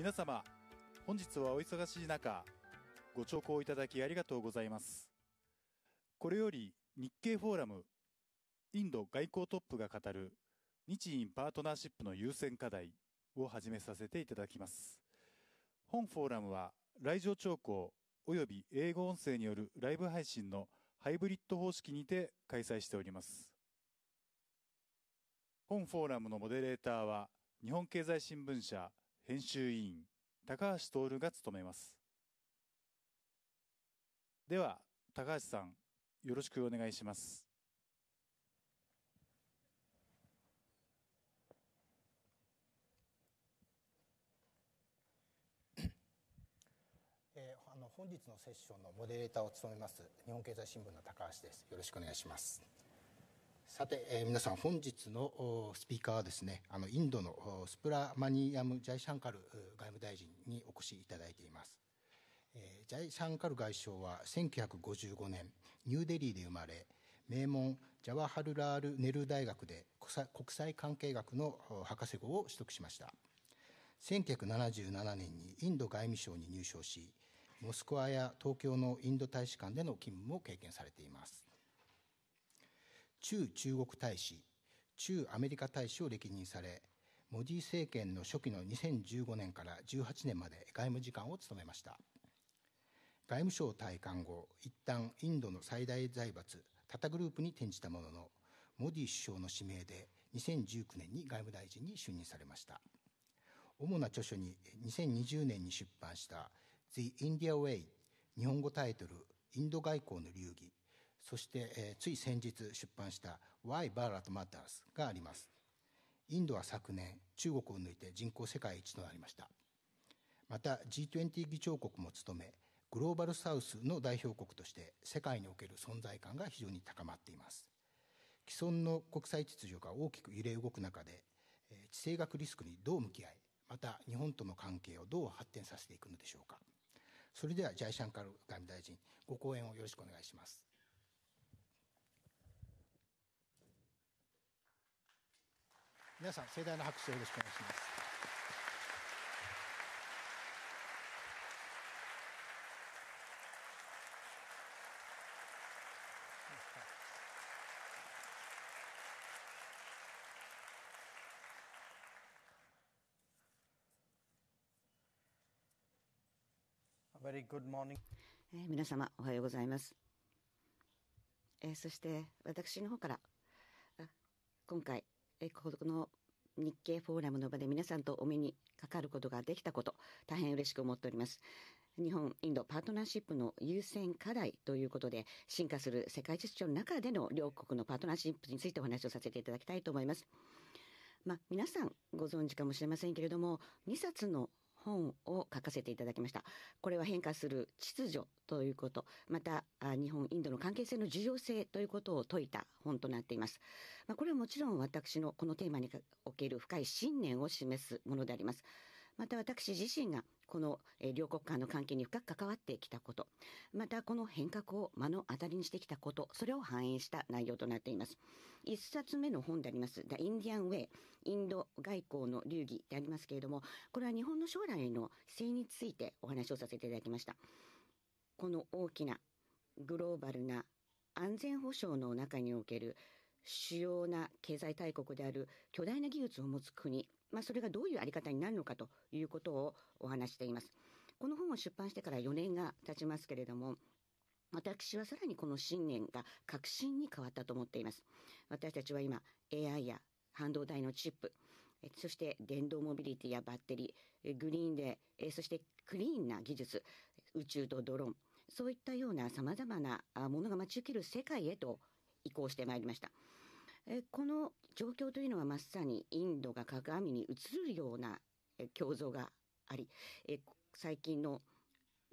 皆様本日はお忙しい中ご聴講いただきありがとうございますこれより日経フォーラムインド外交トップが語る日印パートナーシップの優先課題を始めさせていただきます本フォーラムは来場聴講よび英語音声によるライブ配信のハイブリッド方式にて開催しております本フォーラムのモデレーターは日本経済新聞社編集委員高橋徹が務めますでは高橋さんよろしくお願いしますえー、あの本日のセッションのモデレーターを務めます日本経済新聞の高橋ですよろしくお願いしますさて、えー、皆さん本日のスピーカーはですねあのインドのスプラマニアム・ジャイシャンカル外務大臣にお越しいただいています、えー、ジャイシャンカル外相は1955年ニューデリーで生まれ名門ジャワハルラール・ネル大学で国際関係学の博士号を取得しました1977年にインド外務省に入省しモスクワや東京のインド大使館での勤務も経験されています駐中国大使駐アメリカ大使を歴任されモディ政権の初期の2015年から18年まで外務次官を務めました外務省退官後一旦インドの最大財閥タタグループに転じたもののモディ首相の指名で2019年に外務大臣に就任されました主な著書に2020年に出版した The India Way 日本語タイトルインド外交の流儀そして、えー、つい先日出版した「Why Bharat Matters」がありますインドは昨年中国を抜いて人口世界一となりましたまた G20 議長国も務めグローバルサウスの代表国として世界における存在感が非常に高まっています既存の国際秩序が大きく揺れ動く中で地政学リスクにどう向き合いまた日本との関係をどう発展させていくのでしょうかそれではジャイシャンカル外務大臣ご講演をよろしくお願いします皆さん盛大な拍手をよろしくお願いします。えー、皆様おはようございます、えー、そして私の方から今回えこの日経フォーラムの場で皆さんとお目にかかることができたこと、大変嬉しく思っております。日本、インドパートナーシップの優先課題ということで、進化する世界秩序の中での両国のパートナーシップについてお話をさせていただきたいと思います。まあ、皆さんご存知かもしれませんけれども、2冊の本を書かせていただきました。これは変化する秩序ということ、また日本、インドの関係性の重要性ということを説いた本となっています。まあ、これはもちろん私のこのテーマにおける深い信念を示すものであります。また私自身がこの両国間の関係に深く関わってきたこと、またこの変革を目の当たりにしてきたこと、それを反映した内容となっています。一冊目の本であります、The Indian Way、インド外交の流儀でありますけれども、これは日本の将来への姿勢についてお話をさせていただきました。この大きなグローバルな安全保障の中における主要な経済大国である巨大な技術を持つ国、まあ、それがどういうあり方になるのかということをお話しています。この本を出版してから4年が経ちますけれども、私はさらにこの信念が革新に変わったと思っています。私たちは今 AI や半導体のチップ、そして電動モビリティやバッテリー、グリーンで、そしてクリーンな技術、宇宙とドローン、そういったような様々なものが待ち受ける世界へと移行してまいりました。えこの状況というのはまさにインドが鏡に映るようなえ胸像があり、え最近の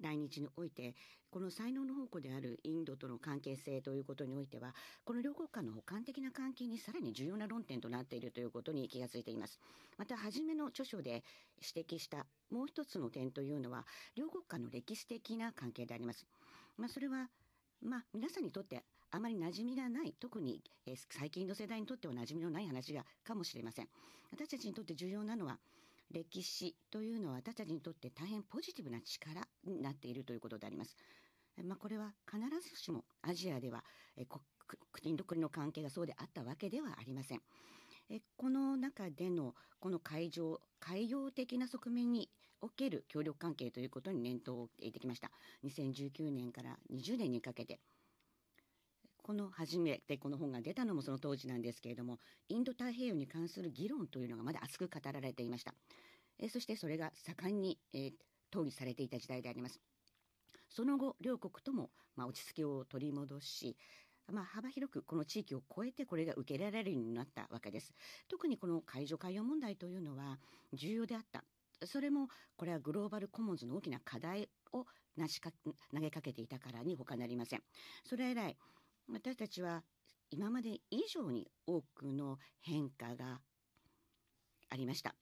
来日においてこの才能の宝庫であるインドとの関係性ということにおいてはこの両国間の補完的な関係にさらに重要な論点となっているということに気がついていますまた初めの著書で指摘したもう一つの点というのは両国間の歴史的な関係でありますまあそれはまあ皆さんにとってあまり馴染みがない、特に、えー、最近の世代にとっては馴染みのない話がかもしれません。私たちにとって重要なのは、歴史というのは私たちにとって大変ポジティブな力になっているということであります。まあ、これは必ずしもアジアでは、えー、国と国の関係がそうであったわけではありません。えこの中でのこの海上、海洋的な側面における協力関係ということに念頭を置いてきました2019年から20年にかけてこの初めてこの本が出たのもその当時なんですけれども、インド太平洋に関する議論というのがまだ熱く語られていました。えそしてそれが盛んに、え討議されていた時代であります。その後、両国とも、まあ、落ち着きを取り戻し、まあ、幅広くこの地域を超えてこれが受けられるようになったわけです。特にこの海上海洋問題というのは重要であった。それも、これはグローバルコモンズの大きな課題を投げかけていたからに他なりません。それ以来、私たちは今まで以上に多くの変化がありました。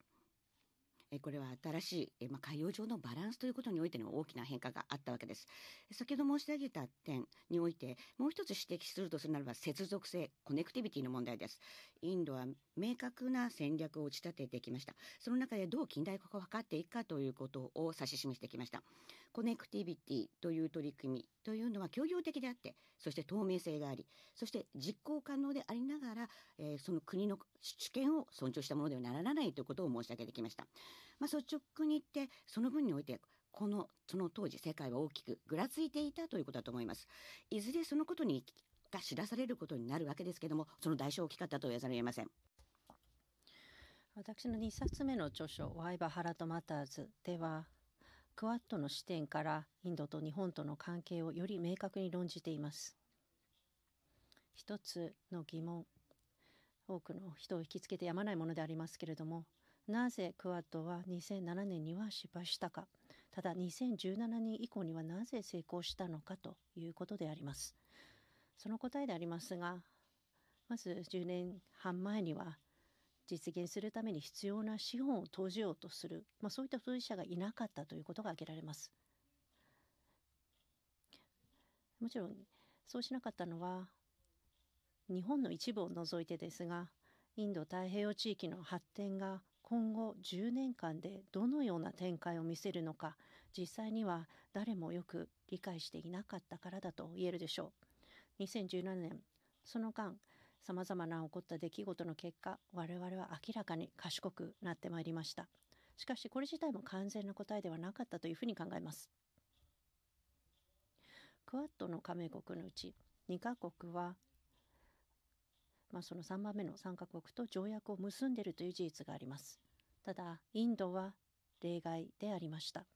これは新しい、まあ、海洋上のバランスということにおいての大きな変化があったわけです。先ほど申し上げた点において、もう一つ指摘するとするならば接続性、コネクティビティの問題です。インドは明確な戦略を打ち立ててきました。その中でどう近代化を図っていくかということを指し示してきました。コネクティビティという取り組みというのは協業的であって、そして透明性があり、そして実行可能でありながら、えー、その国の主権を尊重したものではならないということを申し上げてきました。まあ、率直に言って、その分において、この、その当時世界は大きくぐらついていたということだと思います。いずれそのことにが知らされることになるわけですけども、その代償大きかったと言わざるを得ません。私の2冊目の著書、ワイバハラとマターズでは、クワッドの視点からインドと日本との関係をより明確に論じています。一つの疑問多くの人を引きつけてやまないものでありますけれどもなぜクワッドは2007年には失敗したかただ2017年以降にはなぜ成功したのかということであります。その答えでありますがまず10年半前には実現するために必要な資本を投じようとする、まあ、そういった当事者がいなかったということが挙げられます。もちろんそうしなかったのは日本の一部を除いてですがインド太平洋地域の発展が今後10年間でどのような展開を見せるのか実際には誰もよく理解していなかったからだと言えるでしょう。2017年その間さまざまな起こった出来事の結果、我々は明らかに賢くなってまいりました。しかし、これ自体も完全な答えではなかったというふうに考えます。クワッドの加盟国のうち、2カ国は、まあ、その3番目の3カ国と条約を結んでいるという事実があります。ただ、インドは例外でありました。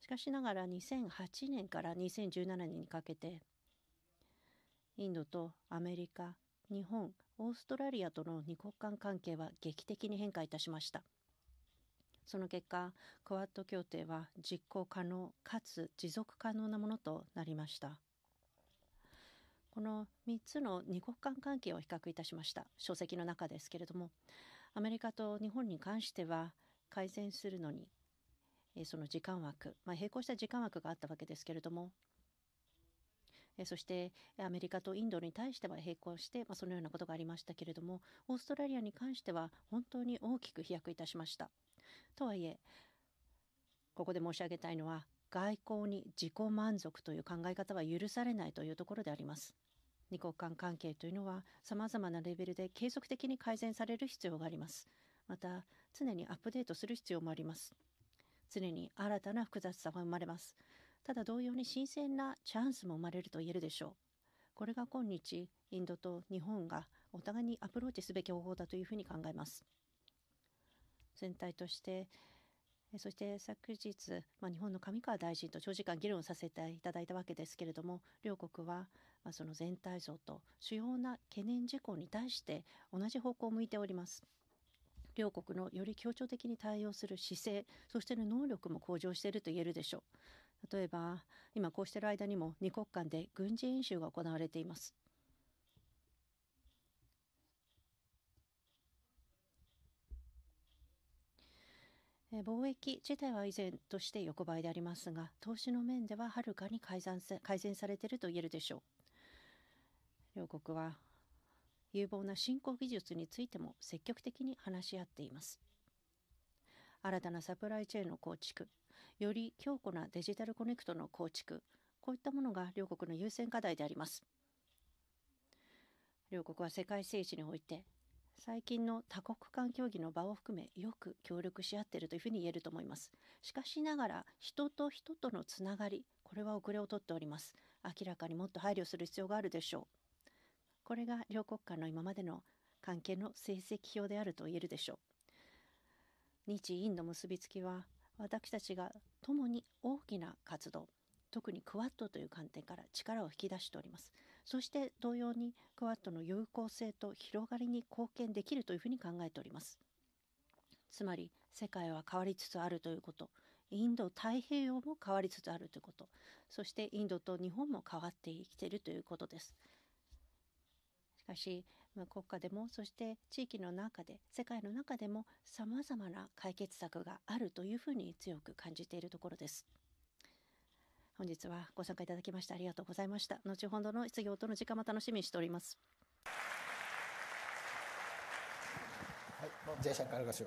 しかしながら2008年から2017年にかけてインドとアメリカ、日本、オーストラリアとの二国間関係は劇的に変化いたしました。その結果、クワッド協定は実行可能かつ持続可能なものとなりました。この3つの二国間関係を比較いたしました書籍の中ですけれどもアメリカと日本に関しては改善するのにその時間枠、まあ、並行した時間枠があったわけですけれどもそしてアメリカとインドに対しては並行して、まあ、そのようなことがありましたけれどもオーストラリアに関しては本当に大きく飛躍いたしました。とはいえここで申し上げたいのは外交に自己満足という考え方は許されないというところであります。二国間関係というのは様々なレベルで継続的に改善される必要があります。また常にアップデートする必要もあります。常に新たな複雑さが生まれます。ただ同様に新鮮なチャンスも生まれると言えるでしょう。これが今日、インドと日本がお互いにアプローチすべき方法だというふうに考えます。全体として、そして昨日、まあ、日本の上川大臣と長時間議論させていただいたわけですけれども、両国は、まあ、その全体像と主要な懸念事項に対して同じ方向を向いております。両国のより協調的に対応する姿勢、そしての能力も向上していると言えるでしょう。例えば今こうしている間にも2国間で軍事演習が行われています。貿易自体は以前として横ばいでありますが投資の面でははるかに改善改善されていると言えるでしょう両国は有望な新興技術についても積極的に話し合っています新たなサプライチェーンの構築より強固なデジタルコネクトの構築こういったものが両国の優先課題であります両国は世界政治において最近の多国間協議の場を含めよく協力し合っているというふうに言えると思いますしかしながら人と人とのつながりこれは遅れをとっております明らかにもっと配慮する必要があるでしょうこれが両国間の今までの関係の成績表であると言えるでしょう日印の結びつきは私たちが共に大きな活動特にクワッドという観点から力を引き出しておりますそして同様にクワッドの有効性と広がりに貢献できるというふうに考えておりますつまり世界は変わりつつあるということインド太平洋も変わりつつあるということそしてインドと日本も変わってきているということですしかしまあ、国家でもそして地域の中で世界の中でもさまざまな解決策があるというふうに強く感じているところです。本日はご参加いただきましてありがとうございました。後ほどの質疑応答の時間も楽しみにしております。はい、う。し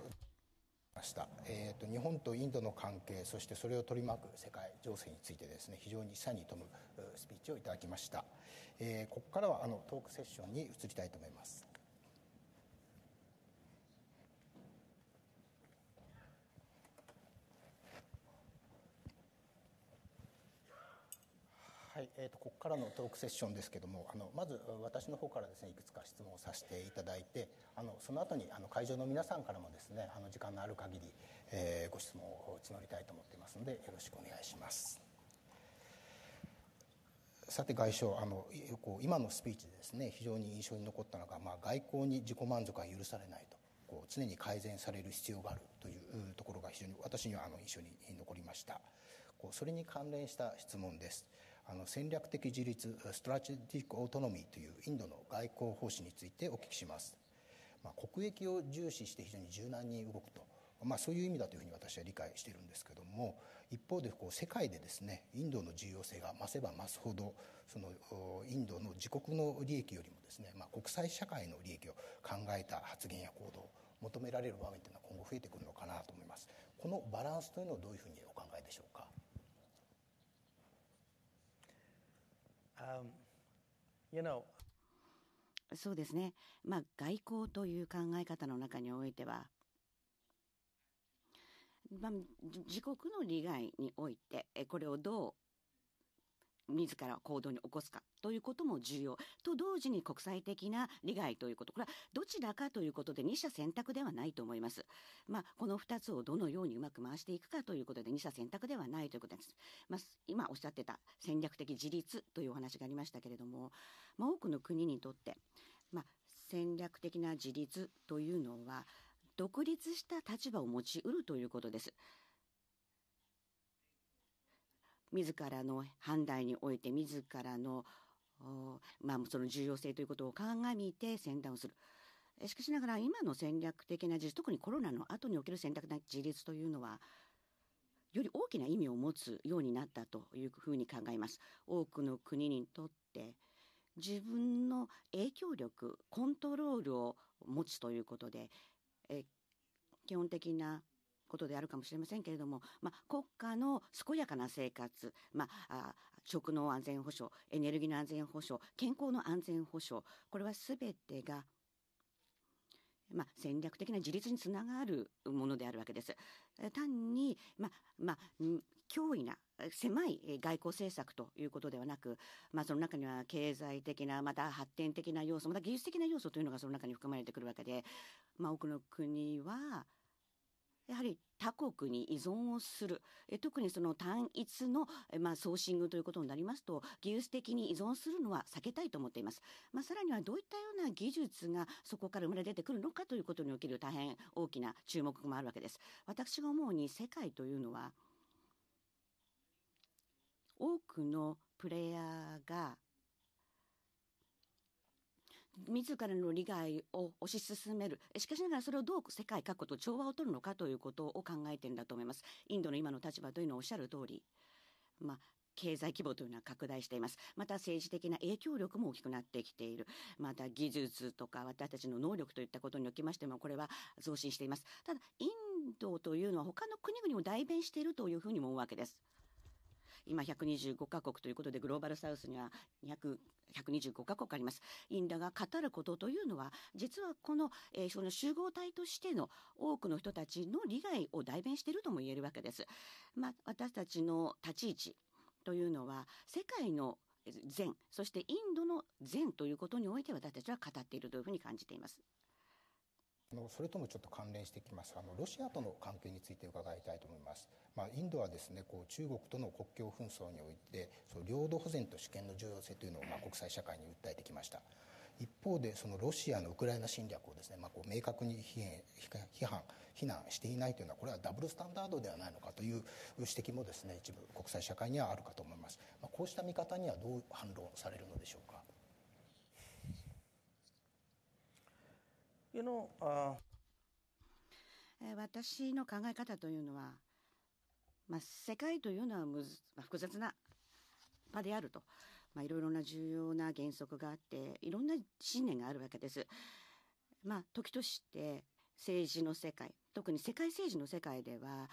ました、えーと、日本とインドの関係そしてそれを取り巻く世界情勢についてですね非常に差に富むスピーチをいただきました、えー、ここからはあのトークセッションに移りたいと思いますはい、えーと、ここからのトークセッションですけどもあのまず私の方からですねいくつか質問をさせていただいてあのその後にあの会場の皆さんからもですねあの時間のある限り、えー、ご質問を募りたいと思っていますのでよろしくお願いします。さて外相あのこう今のスピーチでですね非常に印象に残ったのが、まあ、外交に自己満足は許されないとこう常に改善される必要があるというところが非常に私にはあの印象に残りましたこうそれに関連した質問です。あの戦略的自立ストラテジック・オートノミーというインドの外交方針についてお聞きします、まあ、国益を重視して非常に柔軟に動くと、まあ、そういう意味だというふうに私は理解しているんですけども一方でこう世界でですねインドの重要性が増せば増すほどそのインドの自国の利益よりもですね、まあ、国際社会の利益を考えた発言や行動求められる場面というのは今後増えてくるのかなと思いますこのバランスというのをどういうふうにそうですね、まあ、外交という考え方の中においては、まあ、自国の利害においてこれをどう自ら行動に起こすかということも重要と同時に国際的な利害ということこれはどちらかということで二者選択ではないと思います。まあ、この2つをどのようにうまく回していくかということで二者選択ではないということです。まあ、今おっしゃってた戦略的自立というお話がありましたけれども、まあ、多くの国にとって、まあ、戦略的な自立というのは独立した立場を持ち得るということです。自らの判断において自らのまあ、その重要性ということを鑑みて選断をする。しかしながら今の戦略的な事実特にコロナの後における選択的な事実というのはより大きな意味を持つようになったというふうに考えます。多くの国にとって自分の影響力コントロールを持つということでえ基本的なことであるかもしれませんけれども、まあ、国家の健やかな生活、まあ、食の安全保障、エネルギーの安全保障、健康の安全保障、これは全てがまあ、戦略的な自立につながるものであるわけです。単に、まあ、まあ、脅威な、狭い外交政策ということではなく、まあ、その中には経済的な、また発展的な要素、また技術的な要素というのがその中に含まれてくるわけで、まあ、多くの国は、やはり他国に依存をする、え特にその単一の、えまあ、ソーシングということになりますと、技術的に依存するのは避けたいと思っています。まあ、さらにはどういったような技術がそこから生まれ出てくるのかということにおける大変大きな注目もあるわけです。私が思うに世界というのは、多くのプレイヤーが自らの利害を推し進める。しかしながらそれをどう世界各国と調和を取るのかということを考えてるんだと思います。インドの今の立場というのはおっしゃる通り。まあ経済規模というのは拡大しています。また政治的な影響力も大きくなってきている。また技術とか私たちの能力といったことにおきましてもこれは増進しています。ただ、インドというのは他の国々も代弁しているというふうに思うわけです。今125カ国ということでグローバルサウスには200 125カ国あります。インドが語ることというのは、実はこの、えー、その集合体としての多くの人たちの利害を代弁しているとも言えるわけです。まあ、私たちの立ち位置というのは、世界の善、そしてインドの善ということにおいて私たちは語っているというふうに感じています。のそれともちょっと関連してきますあのロシアとの関係について伺いたいと思います、まあ、インドはですねこう中国との国境紛争においてその領土保全と主権の重要性というのをまあ国際社会に訴えてきました一方でそのロシアのウクライナ侵略をですね、まあ、こう明確に批判非難していないというのはこれはダブルスタンダードではないのかという指摘もですね一部国際社会にはあるかと思います、まあ、こうした見方にはどう反論されるのでしょうか You know, uh, 私の考え方というのは、まあ、世界というのはむず、まあ、複雑な場であると、まあ、いろいろな重要な原則があっていろんな信念があるわけです。まあ、時として政治の世界特に世界政治の世界では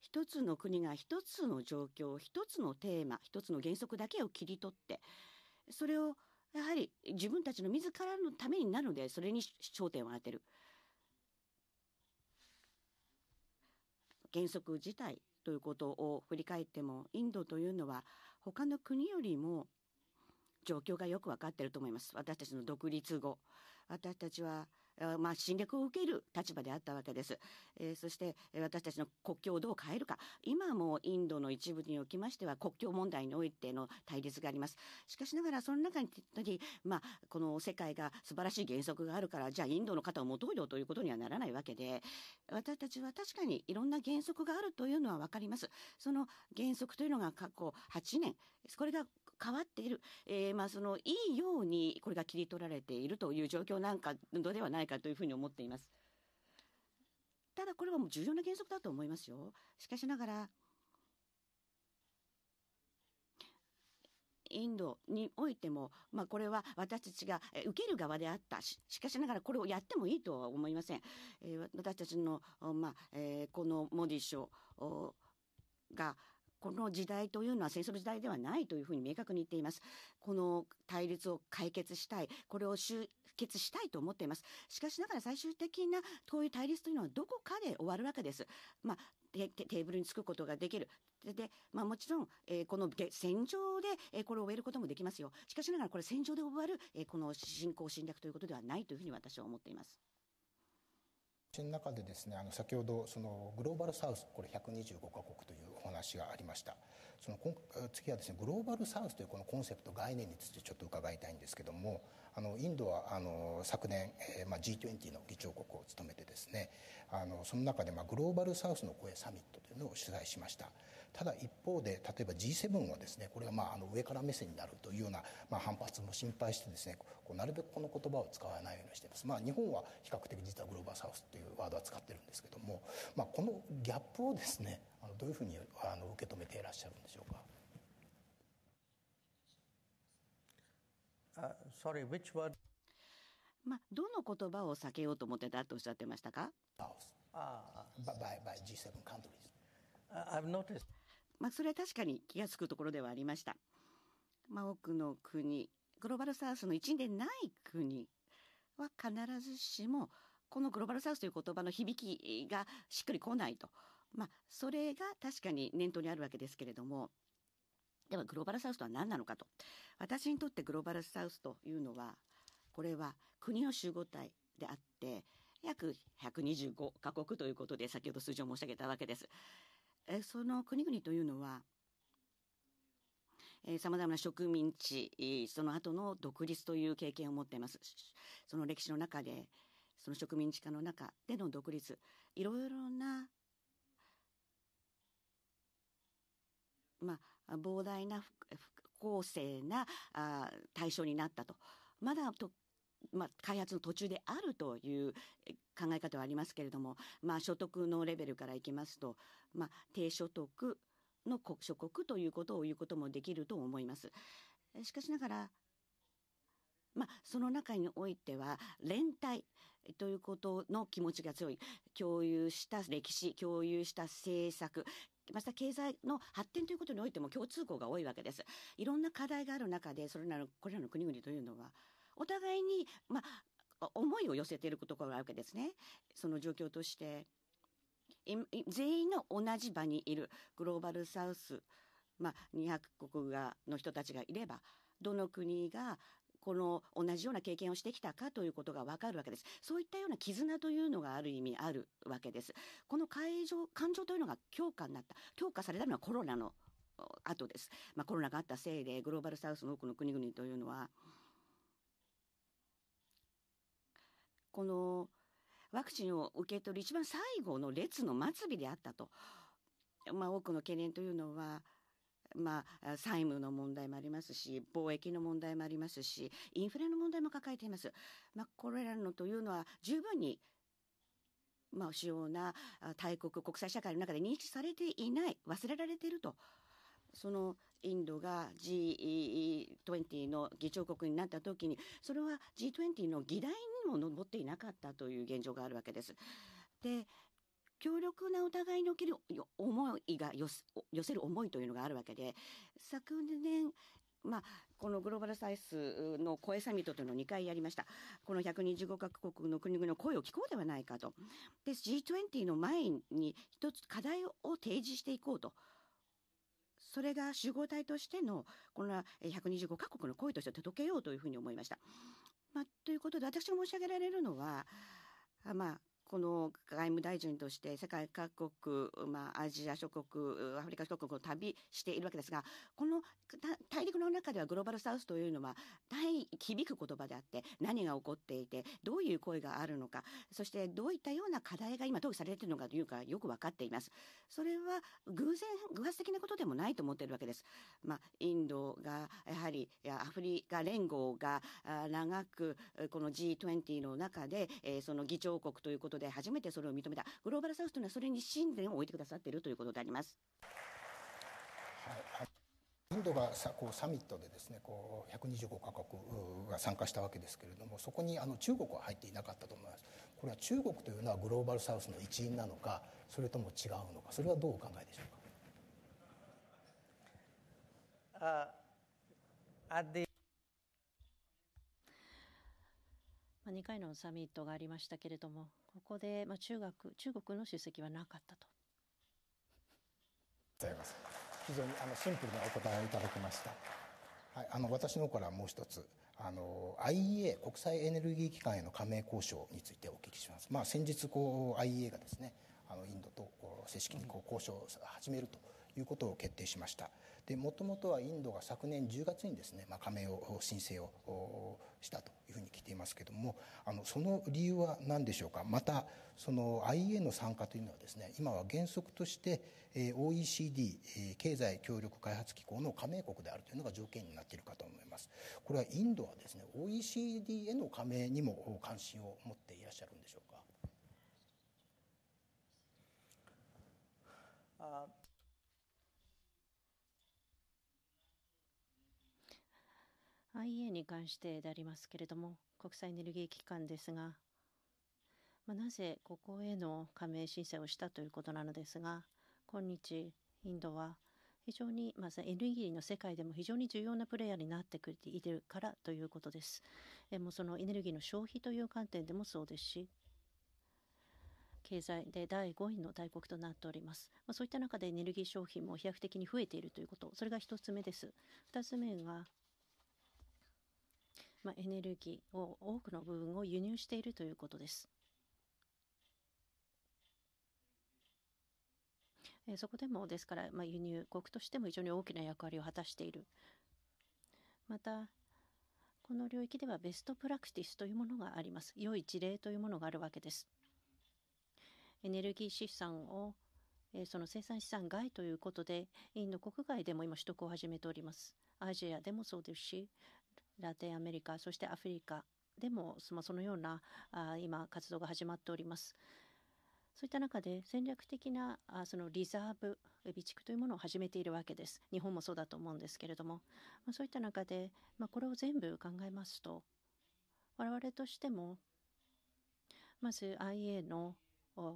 一つの国が一つの状況一つのテーマ一つの原則だけを切り取ってそれをやはり自分たちの自らのためになるのでそれに焦点を当てる原則自体ということを振り返ってもインドというのは他の国よりも状況がよく分かっていると思います私たちの独立後私たちはまあ、侵略を受ける立場であったわけです。えー、そして私たちの国境をどう変えるか。今もインドの一部におきましては国境問題においての対立があります。しかしながらその中に、まあ、この世界が素晴らしい原則があるから、じゃあインドの方を持とうよということにはならないわけで、私たちは確かにいろんな原則があるというのはわかります。その原則というのが過去8年、これが変わっている、えー、まあそのいいようにこれが切り取られているという状況なんかのではないかというふうに思っています。ただこれはもう重要な原則だと思いますよ。しかしながらインドにおいても、まあ、これは私たちが受ける側であったししかしながらこれをやってもいいとは思いません。えー、私たちの、まあえー、このモディ首相がこの時代というのは戦争の時代ではないというふうに明確に言っています。この対立を解決したい、これを終結したいと思っています。しかしながら最終的なこういう対立というのはどこかで終わるわけです。まあテーブルにつくことができる。で、まあもちろん、えー、この戦場で、えー、これを終えることもできますよ。しかしながらこれ戦場で終わる、えー、この侵攻侵略ということではないというふうに私は思っています。中でですねあの先ほどそのグローバルサウスこれ125か国という話がありましたその次はですねグローバルサウスというこのコンセプト概念についてちょっと伺いたいんですけどもあのインドはあの昨年、えーまあ、G20 の議長国を務めてですねあのその中で、まあ、グローバルサウスの声サミットというのを取材しましたただ一方で例えば G7 はですねこれは、まあ、あの上から目線になるというような、まあ、反発も心配してですねこうなるべくこの言葉を使わないようにしています、まあ、日本は比較的実はグローバルサウスというワードは使ってるんですけども、まあ、このギャップをですねあのどういうふうにあの受け止めていらっしゃるんでしょうか。Uh, sorry, which word? まあ、どの言葉を避けようと思ってたとおっしゃってましたかまあ、それは確かに気が付くところではありました。まあ、多くの国、グローバルサウスの一員でない国は必ずしも、このグローバルサウスという言葉の響きがしっくりこないとまあ、それが確かに念頭にあるわけですけれどもではグローバルサウスとは何なのかと私にとってグローバルサウスというのはこれは国の集合体であって約125カ国ということで先ほど数字を申し上げたわけです。えその国々というのはさまざまな植民地その後の独立という経験を持っていますその歴史の中でその植民地化の中での独立いろいろなまあ、膨大な不公正なあ対象になったと。まだとまあ、開発の途中であるという考え方はありますけれども、まあ、所得のレベルからいきますと、まあ、低所得の諸国ということを言うこともできると思います。しかしながら、まあ、その中においては連帯ということの気持ちが強い共有した歴史共有した政策また経済の発展ということにおいても共通項が多いわけです。いろんな課題がある中で、それならこれらの国々というのは、お互いに、まあ、思いを寄せているところがあるわけですね。その状況として。全員の同じ場にいるグローバルサウス、まあ、200国がの人たちがいればどの国がこの同じような経験をしてきたかということがわかるわけです。そういったような絆というのがある意味あるわけです。この会場、感情というのが強化になった、強化されたのはコロナの後です。まあ、コロナがあったせいで、グローバルサウスの多くの国々というのは、このワクチンを受け取る一番最後の列の末尾であったと。まあ、多くの懸念というのは、まあ、債務の問題もありますし貿易の問題もありますしインフレの問題も抱えています。まあ、これらのというのは十分にまあ、主要な大国国際社会の中で認識されていない忘れられているとそのインドが G20 の議長国になったときにそれは G20 の議題にも上っていなかったという現状があるわけです。で、強力なお互いのける思いが寄せる思いというのがあるわけで昨年まあ、このグローバルサイスの声サミットというのを2回やりました。この125カ国の国々の声を聞こうではないかと。で、G20 の前に一つ課題を提示していこうと。それが集合体としての、この125カ国の声として届けようというふうに思いました。まあ、ということで、私が申し上げられるのは、まあ、この外務大臣として世界各国、まあ、アジア諸国アフリカ諸国を旅しているわけですがこの大陸の中ではグローバルサウスというのは大響く言葉であって何が起こっていてどういう声があるのかそしてどういったような課題が今討議されているのかというかよく分かっています。それは偶然偶発的なことでもないと思っているわけです。まあ、インドがやはりアフリカ連合が長くこの G20 の中でえその議長国ということでで初めてそれを認めたグローバルサウスというのはそれに信念を置いてくださっているということであります。はいインドがサこうサミットでですねこう125カ国が参加したわけですけれどもそこにあの中国は入っていなかったと思いますこれは中国というのはグローバルサウスの一員なのかそれとも違うのかそれはどうお考えでしょうか、uh, まあ、2回のサミットがありましたけれどもここで、まあ、中学中国の出席はなかったと。ございます非常にあのシンプルなお答えをいただきました、はい、あの私の方からもう一つあの IEA 国際エネルギー機関への加盟交渉についてお聞きします、まあ、先日こう IEA がですねあのインドと正式にこう交渉を始めるということを決定しました、でもともとはインドが昨年10月にですね、まあ、加盟を申請をしたというふうに聞いていますけれどもあのその理由は何でしょうかまたその IEA の参加というのはですね今は原則として OECD 経済協力開発機構の加盟国であるというのが条件になっているかと思いますこれはインドはですね OECD への加盟にも関心を持っていらっしゃるんでしょうか IEA に関してでありますけれども、国際エネルギー機関ですが、まあ、なぜここへの加盟申請をしたということなのですが、今日、インドは非常に、まずエネルギーの世界でも非常に重要なプレイヤーになってくれているからということです。えもうそのエネルギーの消費という観点でもそうですし、経済で第5位の大国となっております。まあ、そういった中でエネルギー消費も飛躍的に増えているということ、それが1つ目です。2つ目がまあ、エネルギーを多くの部分を輸入しているということです。えそこでもですから、まあ、輸入国としても非常に大きな役割を果たしている。またこの領域ではベストプラクティスというものがあります。良い事例というものがあるわけです。エネルギー資産をその生産資産外ということで、インド国外でも今取得を始めております。アジアでもそうですし、ラテンアメリカ、そしてアフリカでも、まそのようなあ今活動が始まっております。そういった中で戦略的なあそのリザーブ備蓄というものを始めているわけです。日本もそうだと思うんですけれども、まあ、そういった中で、まあ、これを全部考えますと我々としてもまず IA の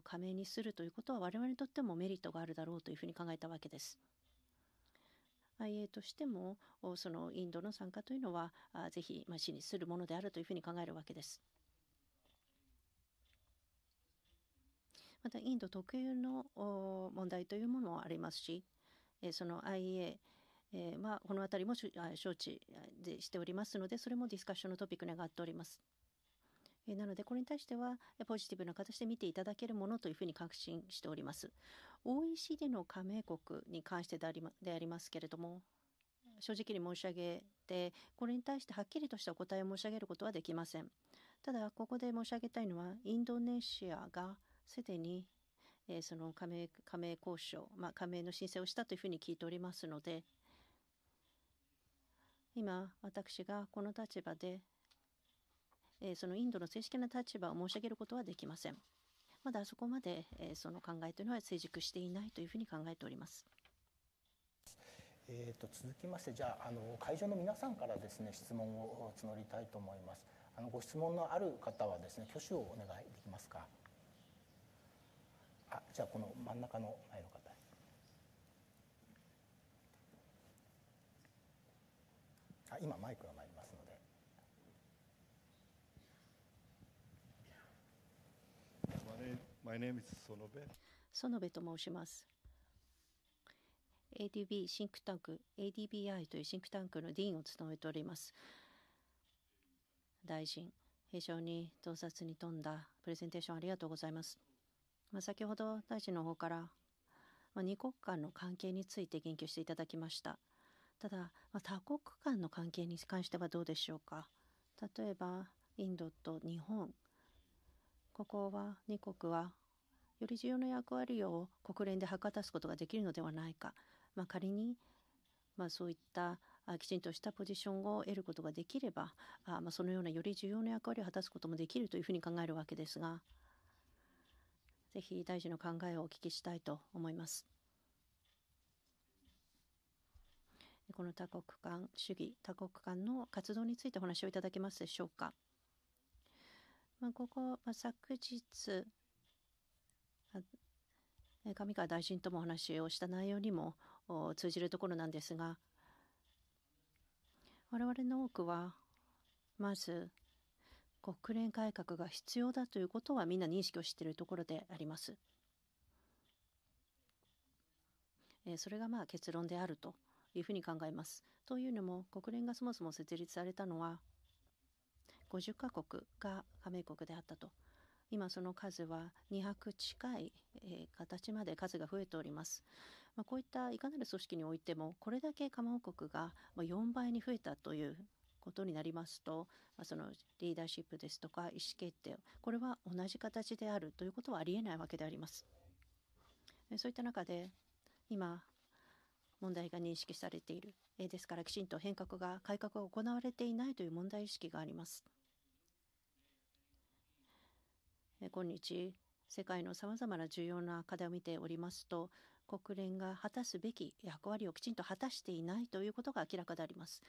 加盟にするということは我々にとってもメリットがあるだろうというふうに考えたわけです。IA としてもそのインドの参加というのはぜひ、まあ、支持するものであるというふうに考えるわけです。またインド特有の問題というものもありますしその IA まあこの辺りも承知しておりますのでそれもディスカッションのトピックに上がっております。えなのでこれに対してはポジティブな形で見ていただけるものというふうに確信しております OECD の加盟国に関してでありでありますけれども正直に申し上げてこれに対してはっきりとしたお答えを申し上げることはできませんただここで申し上げたいのはインドネシアがすでにえその加盟加盟交渉、まあ、加盟の申請をしたというふうに聞いておりますので今私がこの立場でえそのインドの正式な立場を申し上げることはできません。まだあそこまで、えその考えというのは成熟していないというふうに考えております。えーと、と続きましてじゃああの会場の皆さんからですね質問を募りたいと思いますあのご質問のある方はですね挙手をお願いできますかあじゃあこの真ん中の前の方あ今マイクが前 My name is 園部と申します。ADB シンクタンク ADBI というシンクタンクのディーンを務めております大臣非常に洞察に富んだプレゼンテーションありがとうございます、まあ、先ほど大臣の方から、まあ、2国間の関係について言及していただきましたただ、まあ、多国間の関係に関してはどうでしょうか例えばインドと日本ここは2国はより重要な役割を国連で果たすことができるのではないか、まあ、仮に、まあ、そういったきちんとしたポジションを得ることができればあ、まあ、そのようなより重要な役割を果たすこともできるというふうに考えるわけですがぜひ大臣の考えをお聞きしたいと思います。この多国間主義多国間の活動についてお話をいただけますでしょうか。まあ、ここ、ま昨日上川大臣ともお話をした内容にも通じるところなんですが我々の多くはまず国連改革が必要だということはみんな認識をしているところであります。それがまあ結論であるというふうに考えます。というのも国連がそもそも設立されたのは50カ国が加盟国であったと今その数は200近い、え形まで数が増えております、まこういったいかなる組織においてもこれだけ加盟国が4倍に増えたということになりますと、まあ、そのリーダーシップですとか意思決定これは同じ形であるということはありえないわけでありますそういった中で今問題が認識されているですからきちんと変革が改革が行われていないという問題意識があります今日世界のさまざまな重要な課題を見ておりますと国連が果たすべき役割をきちんと果たしていないということが明らかであります。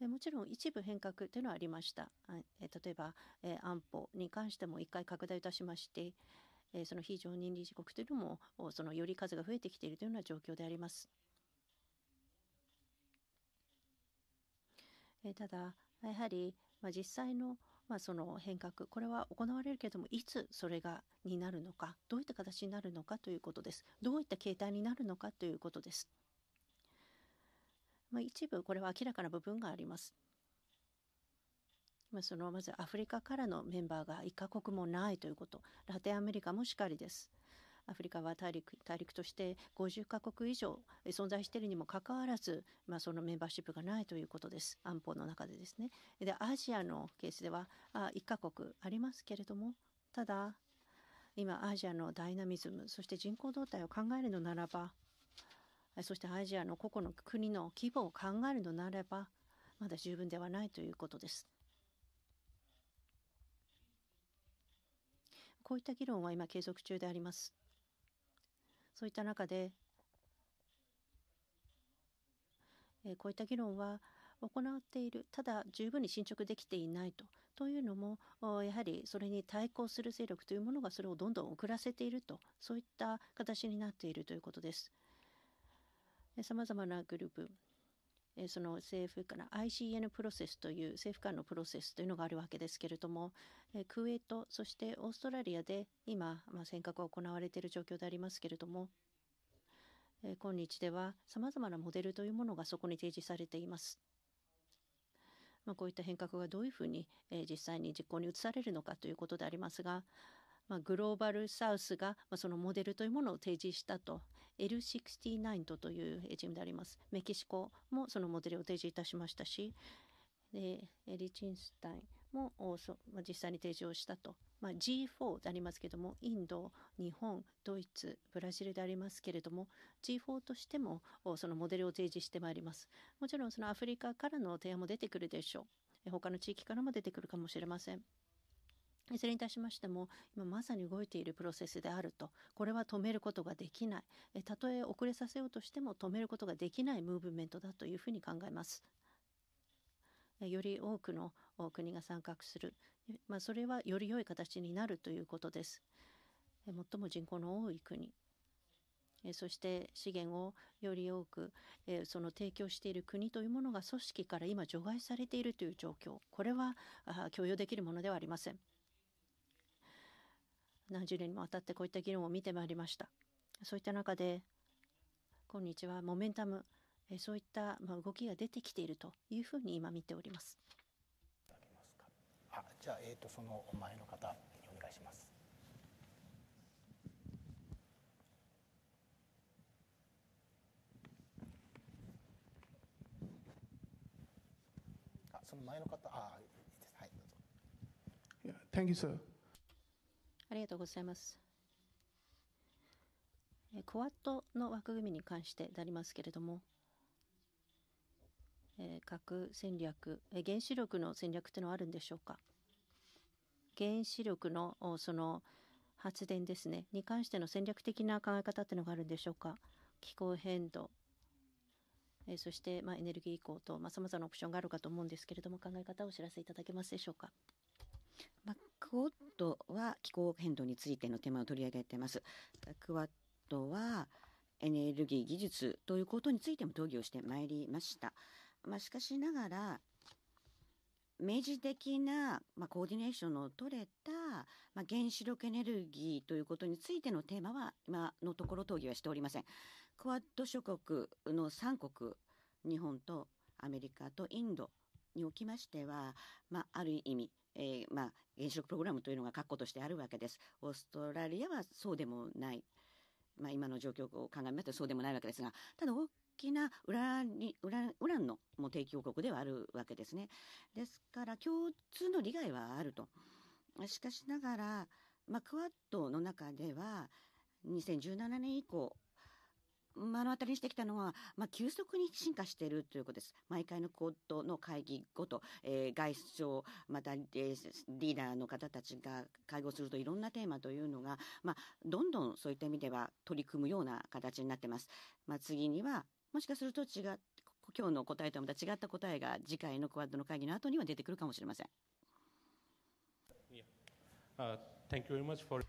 もちろん一部変革というのはありました。例えば安保に関しても一回拡大いたしましてその非常任理事国というのもそのより数が増えてきているというような状況であります。ただやはり実際のまあ、その変革これは行われるけれどもいつそれがになるのかどういった形になるのかということですどういった形態になるのかということです、まあ、一部これは明らかな部分があります、まあ、そのまずアフリカからのメンバーが1カ国もないということラテンアメリカもしかりですアフリカは大陸大陸として50カ国以上存在しているにもかかわらず、まあ、そのメンバーシップがないということです安保の中でですね。でアジアのケースではあ1カ国ありますけれどもただ今アジアのダイナミズムそして人口動態を考えるのならばそしてアジアの個々の国の規模を考えるのならばまだ十分ではないということです。こういった議論は今継続中であります。そういった中で、えこういった議論は行っているただ十分に進捗できていないとというのもやはりそれに対抗する勢力というものがそれをどんどん遅らせているとそういった形になっているということです。さまざまなグループえその政府から ICN プロセスという政府間のプロセスというのがあるわけですけれども、えクウェートそしてオーストラリアで今、まあ、尖閣が行われている状況でありますけれども、え今日ではさまざまなモデルというものがそこに提示されています。まあ、こういった変革がどういうふうに、え実際に実行に移されるのかということでありますが、まあ、グローバルサウスが、まそのモデルというものを提示したと L69 というチームであります。メキシコもそのモデルを提示いたしましたし、でリチンスタインも実際に提示をしたと。まあ、G4 でありますけどもインド日本ドイツブラジルでありますけれども G4 としてもそのモデルを提示してまいりますもちろんそのアフリカからの提案も出てくるでしょう他の地域からも出てくるかもしれませんいずれに対しましても、今まさに動いているプロセスであると、これは止めることができない。たとえ遅れさせようとしても止めることができないムーブメントだというふうに考えます。より多くの国が参画する、まあ、それはより良い形になるということです。最も人口の多い国、そして資源をより多くその提供している国というものが組織から今除外されているという状況これは許容できるものではありません何十年にもわたってこういった議論を見てまいりました。そういった中で、今日はモメンタム、えそういったまあ動きが出てきているというふうに今見ております。あじゃあ、えーと、その前の方お願いします。あその前の方、あいいです。はい、どうぞ。Yeah, thank you, sir. ありがとうございます。クワッドの枠組みに関してでありますけれども、え核戦略、え原子力の戦略ってのはあるんでしょうか原子力のその発電ですねに関しての戦略的な考え方ってのがあるんでしょうか気候変動、えそしてまエネルギー移行とさまざ、まなオプションがあるかと思うんですけれども考え方をお知らせいただけますでしょうか。クワッドは気候変動についてのテーマを取り上げています。クワッドはエネルギー技術ということについても討議をしてまいりました。まあ、しかしながら明示的な、まあ、コーディネーションの取れた、まあ、原子力エネルギーということについてのテーマは今のところ討議はしておりません。クワッド諸国の3国日本とアメリカとインドにおきましては、まあ、ある意味えー、まあ、原子力プログラムというのが確固としてあるわけです。オーストラリアはそうでもない。まあ、今の状況を考えますとそうでもないわけですが、ただ大きなウラにウラウランのもう提供国ではあるわけですね。ですから共通の利害はあると。しかしながら、まあ、クワッドの中では2017年以降目の当たりにしてきたのは、まあ、急速に進化しているということです。毎回のコー動の会議ごと、えー、外相、また、えー、リーダーの方たちが会合するといろんなテーマというのが、まあ、どんどんそういった意味では取り組むような形になってます。まあ、次には、もしかすると違今日の答えとまた違った答えが次回のクワッドの会議の後には出てくるかもしれません。Yeah. Uh,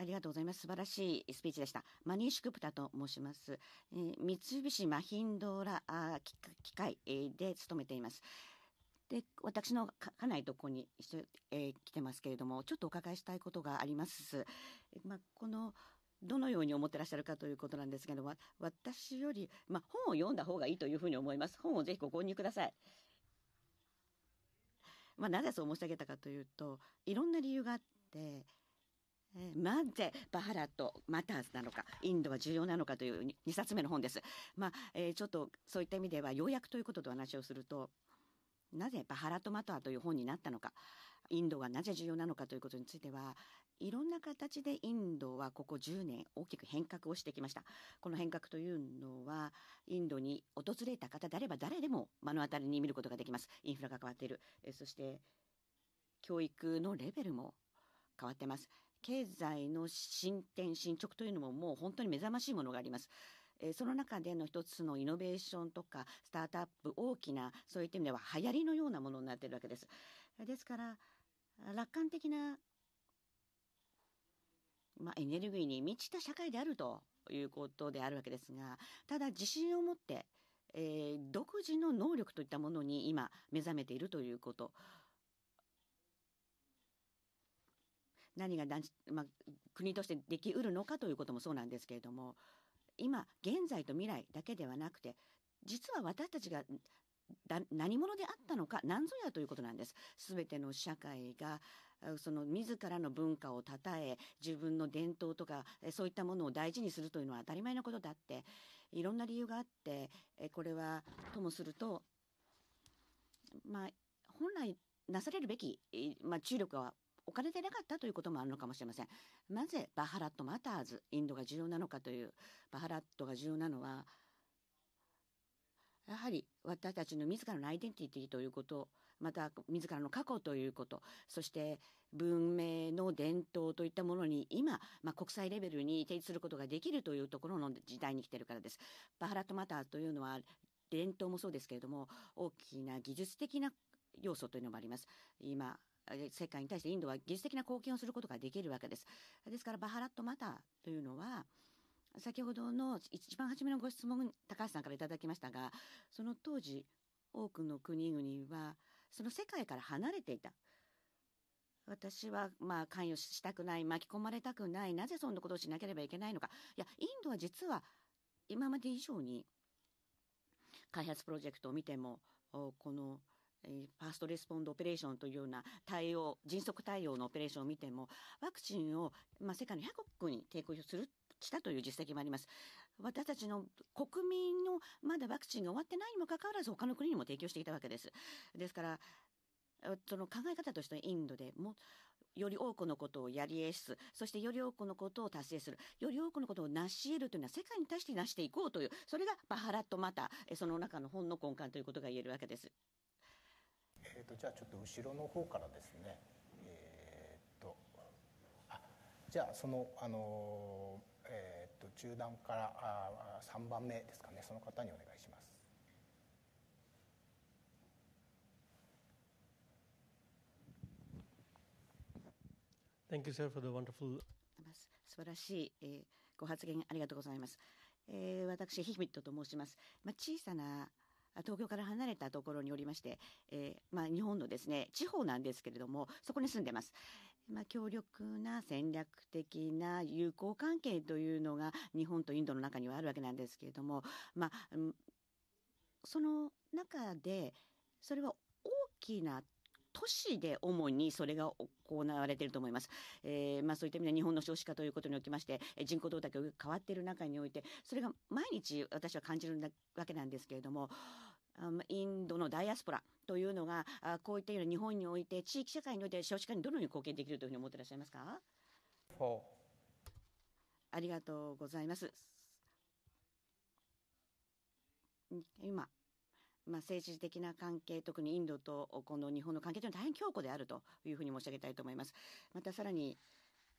ありがとうございます。素晴らしいスピーチでした。マニーシュクプタと申します。えー、三菱マヒンドーラあ機械、えー、で勤めています。で、私の家内とここに一緒、えー、来てますけれども、ちょっとお伺いしたいことがあります。えー、まあ、この、どのように思ってらっしゃるかということなんですけども、私より、まあ、本を読んだ方がいいというふうに思います。本をぜひご購入ください。まあ、なぜそう申し上げたかというと、いろんな理由があって、なぜバハラとマターズなのか、インドは重要なのかという2冊目の本です。まあ、えー、ちょっとそういった意味では、要約ということとお話をすると、なぜバハラとマターという本になったのか、インドがなぜ重要なのかということについては、いろんな形でインドはここ10年大きく変革をしてきました。この変革というのは、インドに訪れた方であれば誰でも目の当たりに見ることができます。インフラが変わっている。えそして、教育のレベルも変わってます。経済の進展進捗というのももう本当に目覚ましいものがあります。えその中での一つのイノベーションとかスタートアップ大きなそういった意味では流行りのようなものになっているわけです。ですから楽観的な、まあ、エネルギーに満ちた社会であるということであるわけですがただ自信を持ってえー、独自の能力といったものに今目覚めているということ何が、まあ、国としてできうるのかということもそうなんですけれども今現在と未来だけではなくて実は私たちがだ何者であったのか何ぞやということなんです。すべての社会がその自らの文化をたたえ自分の伝統とかそういったものを大事にするというのは当たり前のことだっていろんな理由があってこれはともするとまあ本来なされるべき、まあ、注力はお金でなかったということもあるのかもしれません。なぜバハラット・マターズインドが重要なのかというバハラットが重要なのはやはり私たちの自らのアイデンティティということまた自らの過去ということそして文明の伝統といったものに今、まあ、国際レベルに提示することができるというところの時代に来てるからです。バハラット・マターズというのは伝統もそうですけれども大きな技術的な要素というのもあります。今世界に対してインドは技術的な貢献をすることができるわけです。ですからバハラットマターというのは先ほどの一番初めのご質問高橋さんからいただきましたがその当時多くの国々はその世界から離れていた。私はまあ関与したくない巻き込まれたくないなぜそんなことをしなければいけないのかいやインドは実は今まで以上に開発プロジェクトを見てもこのファーストレスポンドオペレーションというような対応、迅速対応のオペレーションを見ても、ワクチンを、まあ、世界の100国に提供する、したという実績もあります。私たちの国民のまだワクチンが終わってないにもかかわらず、他の国にも提供していたわけです。ですから、その考え方としてインドでも、より多くのことをやり得す、そしてより多くのことを達成する、より多くのことを成し得るというのは世界に対して成していこうという、それがバハラットマタ、その中の本の根幹ということが言えるわけです。えーと、じゃあちょっと後ろの方からですねえっ、ー、とあじゃあそのあのえっ、ー、と中段からあ3番目ですかねその方にお願いします。Thank you, sir, f r t wonderful 素晴らしい、えー、ご発言ありがとうございます。えー、私ヒヒミットと申します。まあ、小さな東京から離れたところにおりまして、えー、まあ、日本のですね、地方なんですけれども、そこに住んでます。まあ、強力な戦略的な友好関係というのが日本とインドの中にはあるわけなんですけれども、まあ、その中で、それは大きな都市で主にそれが行われていると思います。えー、まあそういった意味で日本の少子化ということにおきまして、人口動態が変わっている中において、それが毎日私は感じるわけなんですけれども、インドのダイアスポラというのがこういったような日本において地域社会において少子化にどのように貢献できるというふうに思っていらっしゃいますかありがとうございます。今まあ、政治的な関係特にインドとこの日本の関係というのは大変強固であるというふうに申し上げたいと思います。またさらに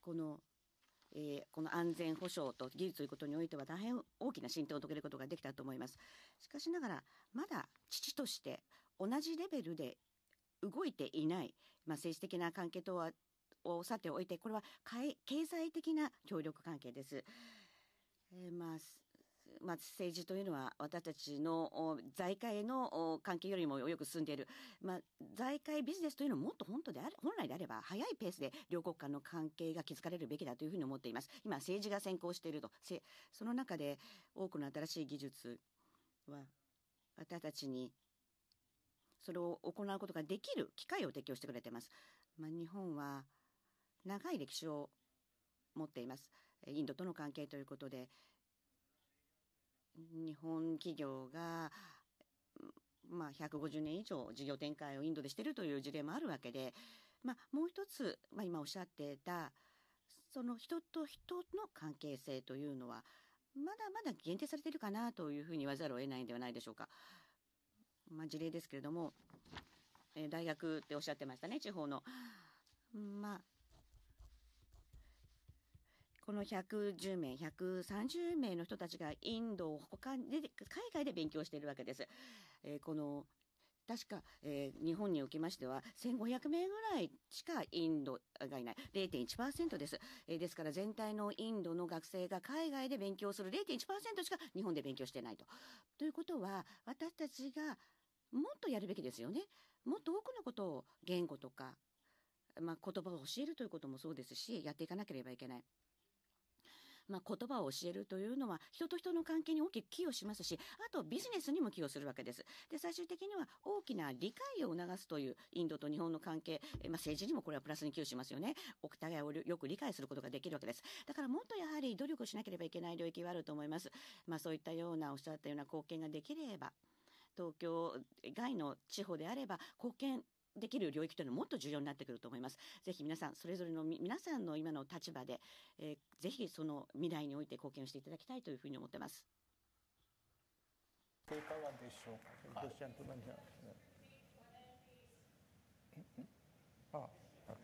このえー、この安全保障と技術ということにおいては大変大きな進展を遂げることができたと思います。しかしながら、まだ父として同じレベルで動いていない、まあ、政治的な関係とはをさておいて、これは経済的な協力関係です。えー、まあまあ、政治というのは私たちの財界の関係よりもよく進んでいる、まあ、財界ビジネスというのはもっと本当であれ本来であれば早いペースで両国間の関係が築かれるべきだというふうに思っています。今政治が先行しているとその中で多くの新しい技術は私たちにそれを行うことができる機会を提供してくれています。まあ、日本は長い歴史を持っています。インドとの関係ということで、日本企業が、まあ、150年以上事業展開をインドでしているという事例もあるわけで、まあ、もう一つ、まあ、今おっしゃってた、その人と人の関係性というのは、まだまだ限定されているかなというふうに言わざるを得ないんではないでしょうか。まあ、事例ですけれども、えー、大学っておっしゃってましたね、地方の。まあ、この110名、130名の人たちがインドを他で海外で勉強しているわけです。えー、この確か、えー、日本におきましては、1500名ぐらいしかインドがいない。0.1%です。えー、ですから全体のインドの学生が海外で勉強する0.1%しか日本で勉強してないと。ということは、私たちがもっとやるべきですよね。もっと多くのことを言語とか、まあ、言葉を教えるということもそうですし、やっていかなければいけない。まあ、言葉を教えるというのは、人と人の関係に大きく寄与しますし、あとビジネスにも寄与するわけです。で、最終的には大きな理解を促すという、インドと日本の関係、まあ、政治にもこれはプラスに寄与しますよね。お互いをよく理解することができるわけです。だからもっとやはり努力しなければいけない領域はあると思います。まあ、そういったような、おっしゃったような貢献ができれば、東京外の地方であれば貢献できる領域というのはもっと重要になってくると思います。ぜひ皆さんそれぞれの皆さんの今の立場で、えー、ぜひその未来において貢献していただきたいというふうに思ってます。いかがでしょうか。どちらとあ、あ、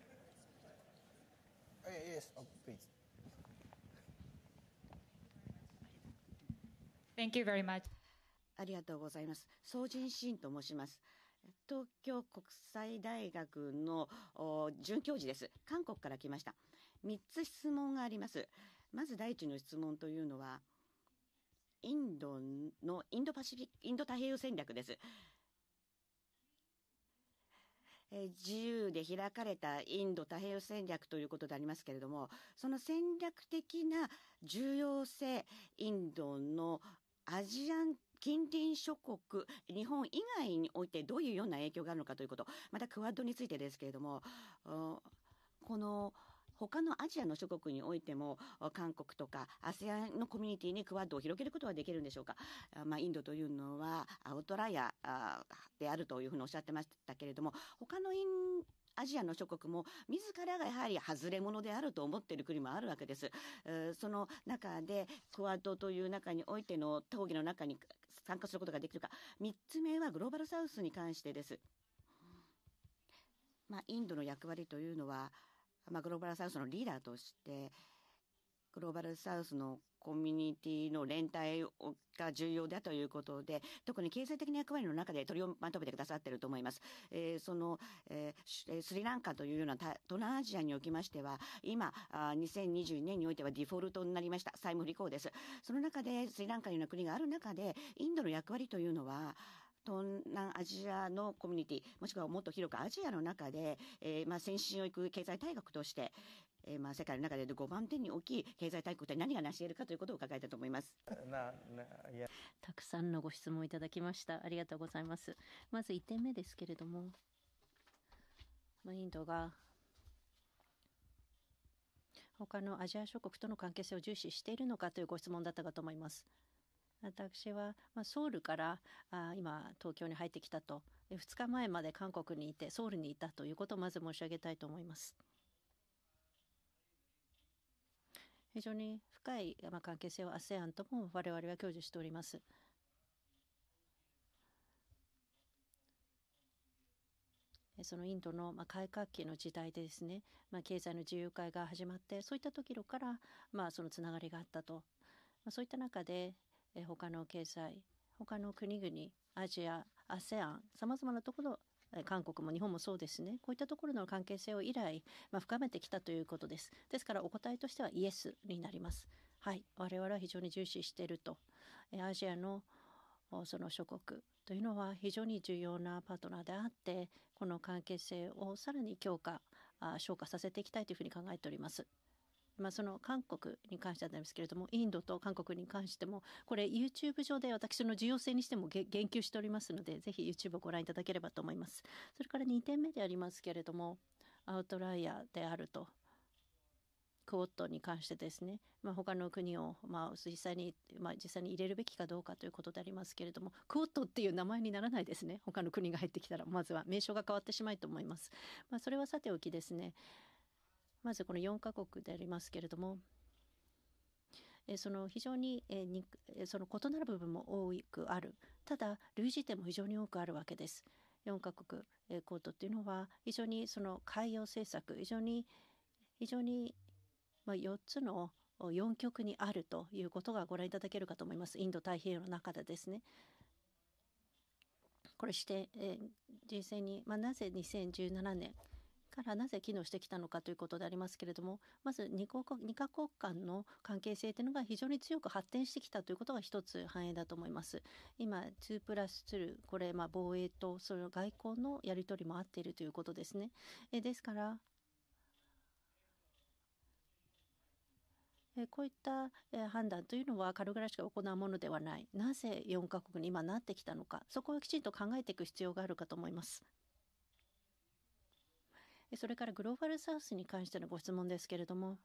yes, please. Thank you very much. ありがとうございます。総人シンと申します。東京国際大学の准教授です。韓国から来ました。三つ質問があります。まず第一の質問というのは、インドのインドパシフィック、インド太平洋戦略です。え自由で開かれたインド太平洋戦略ということでありますけれども、その戦略的な重要性、インドのアジアン近隣諸国、日本以外においてどういうような影響があるのかということ、またクワッドについてですけれども、この他のアジアの諸国においても韓国とか ASEAN のコミュニティにクワッドを広げることはできるんでしょうか、まあ、インドというのはアウトライアーであるというふうにおっしゃってましたけれども他のインアジアの諸国も自らがやはり外れ者であると思っている国もあるわけです。その中でクワッドという中においての討議の中に参加することができるか3つ目はグローバルサウスに関してです。まあ、インドの役割というのは、まあ、グローバルサウスのリーダーとして、グローバルサウスのコミュニティの連帯が重要だということで、特に経済的な役割の中で取りまとめてくださっていると思います。えー、その、えー、スリランカというような東南アジアにおきましては、今、2022年においてはディフォルトになりました。債務不履行です。その中で、スリランカのような国がある中で、インドの役割というのは、東南アジアのコミュニティ、もしくはもっと広くアジアの中で、えー、まあ先進を行く経済大学として、えー、まあ世界の中で5番手に大きい経済大国で何が成し得るかということを伺いたいと思います。たくさんのご質問いただきました。ありがとうございます。まず1点目ですけれども、まあ、インドが他のアジア諸国との関係性を重視しているのかというご質問だったかと思います。私は、まあ、ソウルからあ今東京に入ってきたと2日前まで韓国にいてソウルにいたということをまず申し上げたいと思います。非常に深い関係性を ASEAN とも我々は享受しております。そのインドの改革期の時代でですね、まあ、経済の自由化が始まってそういった時から、まあ、そのつながりがあったと、まあ、そういった中で他の経済他の国々アジア ASEAN さまざまなところ韓国も日本もそうですねこういったところの関係性を以来、まあ、深めてきたということですですからお答えとしてはイエスになりますはい我々は非常に重視しているとアジアのその諸国というのは非常に重要なパートナーであってこの関係性をさらに強化昇華させていきたいというふうに考えております。まあ、その韓国に関してなんですけれども、インドと韓国に関しても、これ YouTube 上で私の重要性にしても言及しておりますので、ぜひ YouTube をご覧いただければと思います。それから2点目でありますけれども、アウトライヤーであると。クオッドに関してですね、まあ、他の国を、まあ、実際に、まあ、実際に入れるべきかどうかということでありますけれども、クオッドっていう名前にならないですね。他の国が入ってきたら、まずは名称が変わってしまいと思います。まあ、それはさておきですね。まずこの4カ国でありますけれども、その非常にその異なる部分も多くあるただ類似点も非常に多くあるわけです。4カ国コートっていうのは非常にその海洋政策非常に非常に4つの4極にあるということがご覧いただけるかと思いますインド太平洋の中でですね。これして、えー、G 戦に、まあ、なぜ2017年からなぜ機能してきたのかということでありますけれどもまず2国2カ国間の関係性というのが非常に強く発展してきたということが一つ反映だと思います。今2プラス2これまあ防衛とその外交のやり取りも合っているということですね。えですからこういった判断というのは軽々しく行うものではない。なぜ4カ国に今なってきたのか、そこをきちんと考えていく必要があるかと思います。それからグローバルサウスに関してのご質問ですけれども、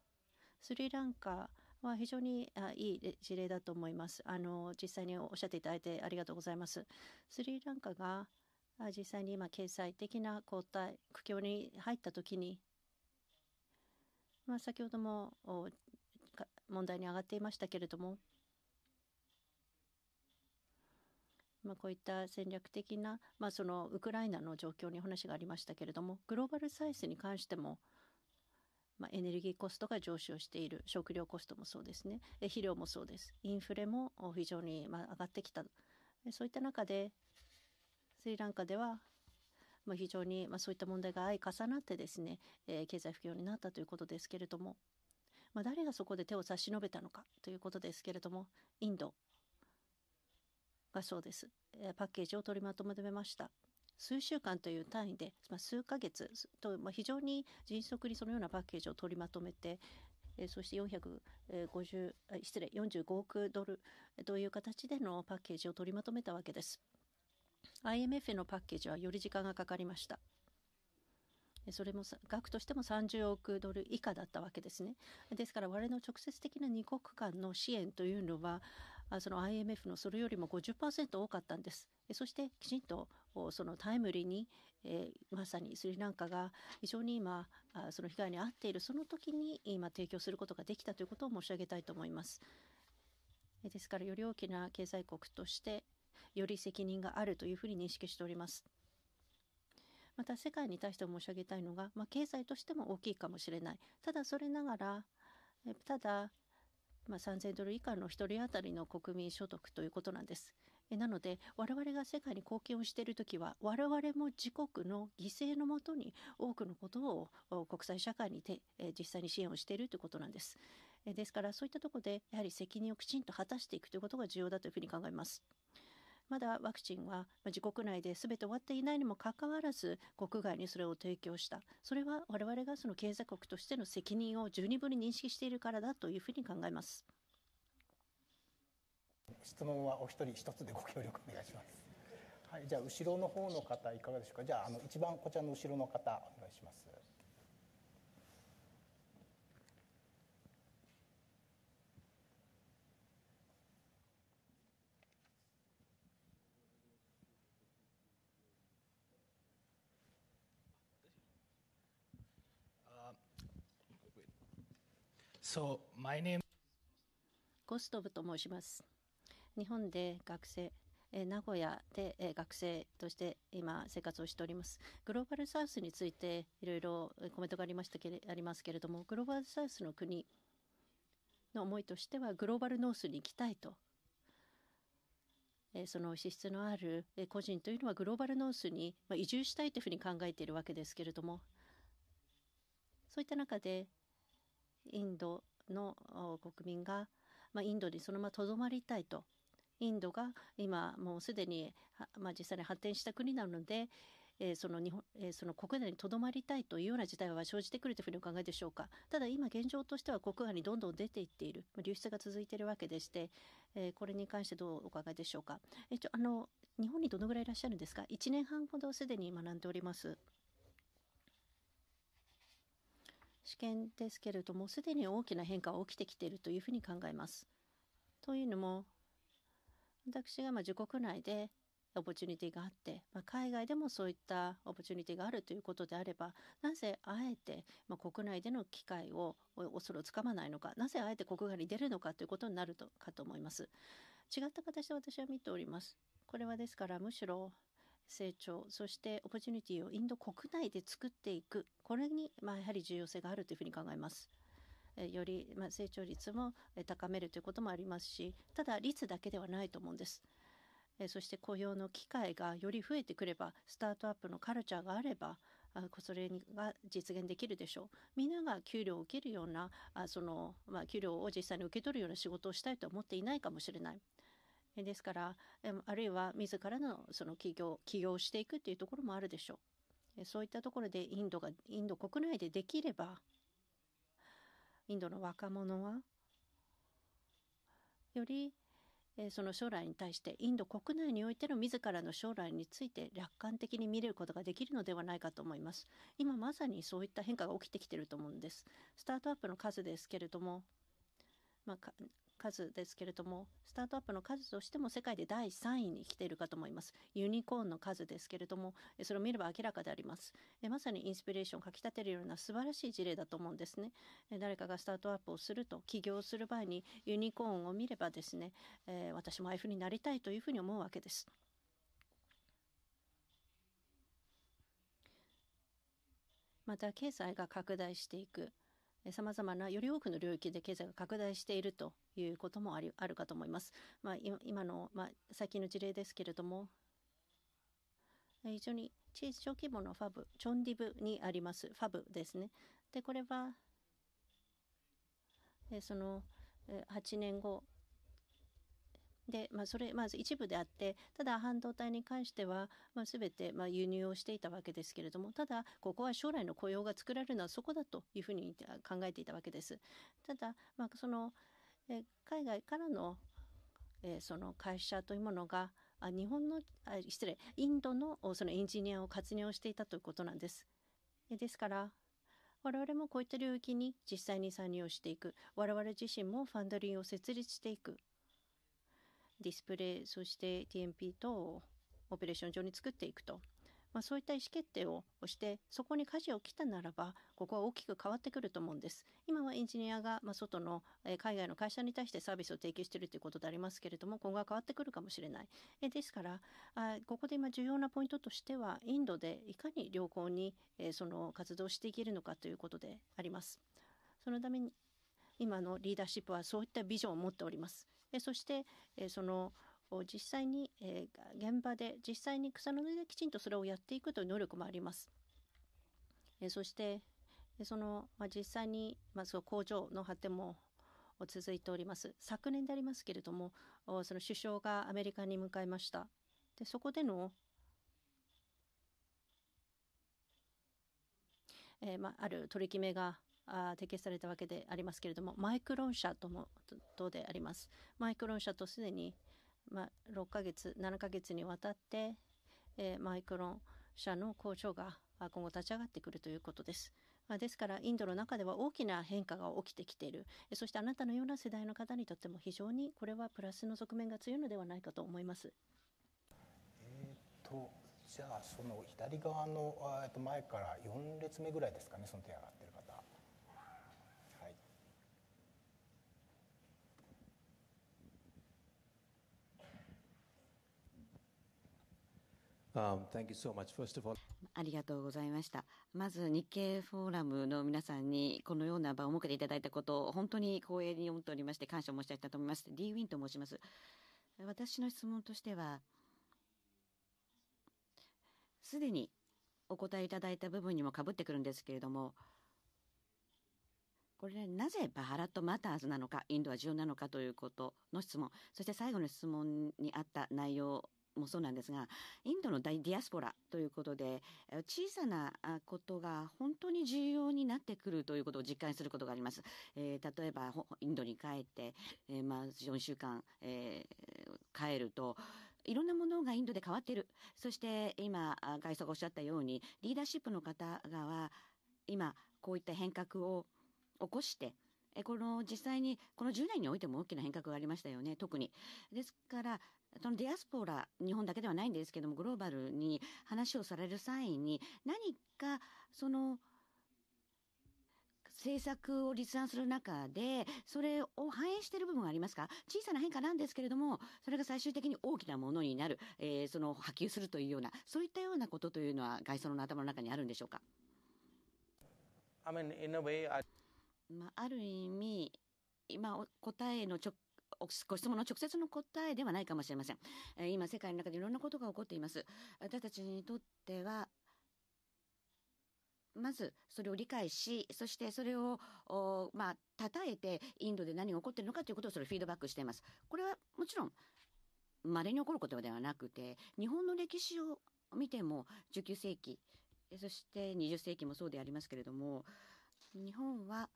スリランカは非常にいい事例だと思います。あの、実際におっしゃっていただいてありがとうございます。スリランカが実際に今経済的な交代、苦境に入った時に、まあ、先ほども問題に上がっていましたけれども、まあ、こういった戦略的な、まあ、そのウクライナの状況に話がありましたけれどもグローバルサイズに関しても、まあ、エネルギーコストが上昇している食料コストもそうですね肥料もそうですインフレも非常にま上がってきたそういった中でスリランカではま非常にまそういった問題が相重なってですね、え経済不況になったということですけれども、ま誰がそこで手を差し伸べたのかということですけれどもインドそうです。パッケージを取りまとめました。数週間という単位で、まあ、数ヶ月と、まあ、非常に迅速にそのようなパッケージを取りまとめて、えー、そして450失礼45億ドルという形でのパッケージを取りまとめたわけです。IMF のパッケージはより時間がかかりました。それも額としても30億ドル以下だったわけですね。ですから我々の直接的な2国間の支援というのはその IMF のそれよりも50%多かったんです。そしてきちんとそのタイムリーに、えまさにスリランカが非常に今その被害に遭っているその時に今提供することができたということを申し上げたいと思います。ですからより大きな経済国としてより責任があるというふうに認識しております。また世界に対して申し上げたいのが、まあ、経済としても大きいかもしれない。ただそれながらただまあ、3000ドル以下の1人当たりの国民所得ということなんです。えなので我々が世界に貢献をしている時は我々も自国の犠牲のもとに多くのことを国際社会にて実際に支援をしているということなんです。ですからそういったとこでやはり責任をきちんと果たしていくということが重要だというふうに考えます。まだワクチンは自国内で全て終わっていないにもかかわらず国外にそれを提供したそれは我々がその経済国としての責任を十二分に認識しているからだというふうに考えます。質問はお一人一つでご協力お願いします。はい、じゃあ後ろの方の方いかがでしょうか。じゃああの一番こちらの後ろの方お願いします。So, my name ストブと申します。日本で学生、え名古屋で、え学生として今生活をしております。グローバルサウスについていろいろコメントがありましたけれありますけれども、グローバルサウスの国の思いとしてはグローバルノースに行きたいと。えその資質のある、え個人というのはグローバルノースに、ま移住したいというふうに考えているわけですけれども、そういった中でインドの国民が、まあ、インドにそのままとどまりたいとインドが今もうすでに、まあ、実際に発展した国なので、えー、その日本、えー、その国内にとどまりたいというような事態は生じてくるというふうにお考えでしょうかただ今現状としては国外にどんどん出ていっている流出が続いているわけでして、えー、これに関してどうお考えでしょうか、えー、ちょあの日本にどのぐらいいらっしゃるんですか1年半ほどすでに学んでおります。試験ですけれども、すでに大きな変化は起きてきているというふうに考えます。というのも、私がま自国内でオポチュニティがあって、まあ、海外でもそういったオポチュニティがあるということであればなぜあえて、まあ、国内での機会を恐れをつかまないのかなぜあえて国外に出るのかということになるとかと思います違った形で私は見ておりますこれはですからむしろ成長そしてオポチュニティをインド国内で作っていくこれに、まあ、やはり重要性があるというふうに考えます。より、まあ、成長率も高めるということもありますしただ率だけではないと思うんです。そして雇用の機会がより増えてくればスタートアップのカルチャーがあればそれが実現できるでしょう。みんなが給料を受けるようなその、まあ、給料を実際に受け取るような仕事をしたいとは思っていないかもしれない。ですから、あるいは自らのその起業、起業していくっていうところもあるでしょう。そういったところでインドが、インド国内でできれば、インドの若者は、よりその将来に対してインド国内においての自らの将来について楽観的に見れることができるのではないかと思います。今まさにそういった変化が起きてきてると思うんです。スタートアップの数ですけれども、まあ、数ですけれども、スタートアップの数としても世界で第3位に来ているかと思います。ユニコーンの数ですけれども、それを見れば明らかであります。まさにインスピレーションをかき立てるような素晴らしい事例だと思うんですね。誰かがスタートアップをすると、起業する前にユニコーンを見ればですね、私もああいうふうになりたいというふうに思うわけです。また経済が拡大していくさまざまなより多くの領域で経済が拡大しているということもあるかと思います。まあ、今の、まあ、最近の事例ですけれども、非常に小小規模のファブ、チョンディブにあります、ファブですね。で、これは、その8年後で、まあ、それ、まず一部であって、ただ半導体に関しては、まあ、べて、ま輸入をしていたわけですけれども、ただ、ここは将来の雇用が作られるのはそこだというふうに考えていたわけです。ただ、まあ、その、え海外からの、えその会社というものが、あ日本のあ、失礼、インドのそのエンジニアを活用していたということなんです。えですから、我々もこういった領域に実際に参入をしていく。我々自身もファンドリーを設立していく。ディスプレイ、そして TMP 等をオペレーション上に作っていくと。まあ、そういった意思決定をして、そこに舵を切ったならば、ここは大きく変わってくると思うんです。今はエンジニアが、まあ、外の、え海外の会社に対してサービスを提供しているということでありますけれども、今後は変わってくるかもしれない。えですから、あここで今重要なポイントとしては、インドでいかに良好に、えその活動していけるのかということであります。そのために、今のリーダーシップはそういったビジョンを持っております。そしてその実際に現場で実際に草の根できちんとそれをやっていくという能力もあります。そしてその実際にまず工場の発展も続いております。昨年でありますけれども、その首相がアメリカに向かいました。で、そこでの、えー、まあ、ある取り決めがあ提携されたわけでありますけれども、マイクロン社ともとであります。マイクロン社とすでに、まあ、6ヶ月、7ヶ月にわたって、えー、マイクロン社の工場が今後立ち上がってくるということです。ですから、インドの中では大きな変化が起きてきている。そして、あなたのような世代の方にとっても非常にこれはプラスの側面が強いのではないかと思います。えー、とじゃあその左側の、えー、と前から4列目ぐらいですかねその手上がってるありがとうございました。まず日経フォーラムの皆さんにこのような場を設けていただいたことを本当に光栄に思っておりまして感謝申し上げたいと思います。D ウィンと申します。私の質問としては、すでにお答えいただいた部分にもかぶってくるんですけれども、これなぜバハラット・マターズなのか、インドは重要なのかということの質問、そして最後の質問にあった内容もそうなんですが、インドの大ディアスポラということで、小さなことが本当に重要になってくるということを実感することがあります。えー、例えば、インドに帰って、えー、まあ、4週間、えー、帰ると、いろんなものがインドで変わっている。そして、今、外相がおっしゃったように、リーダーシップの方がは、今、こういった変革を起こして、この実際にこの10年においても大きな変革がありましたよね、特に。ですから、そのディアスポラ、日本だけではないんですけども、グローバルに話をされる際に、何か、その、政策を立案する中で、それを反映している部分はありますか小さな変化なんですけれども、それが最終的に大きなものになる、えー、その波及するというような、そういったようなことというのは、外相の頭の中にあるんでしょうか I mean, in a way, I... まあ、ある意味、今、答えの直ご質問の直接の答えではないかもしれません。えー、今、世界の中でいろんなことが起こっています。私たちにとっては、まずそれを理解し、そしてそれを、おまあ、称えて、インドで何が起こっているのかということをそれフィードバックしています。これはもちろん、稀に起こることではなくて、日本の歴史を見ても、19世紀、そして20世紀もそうでありますけれども、日本は、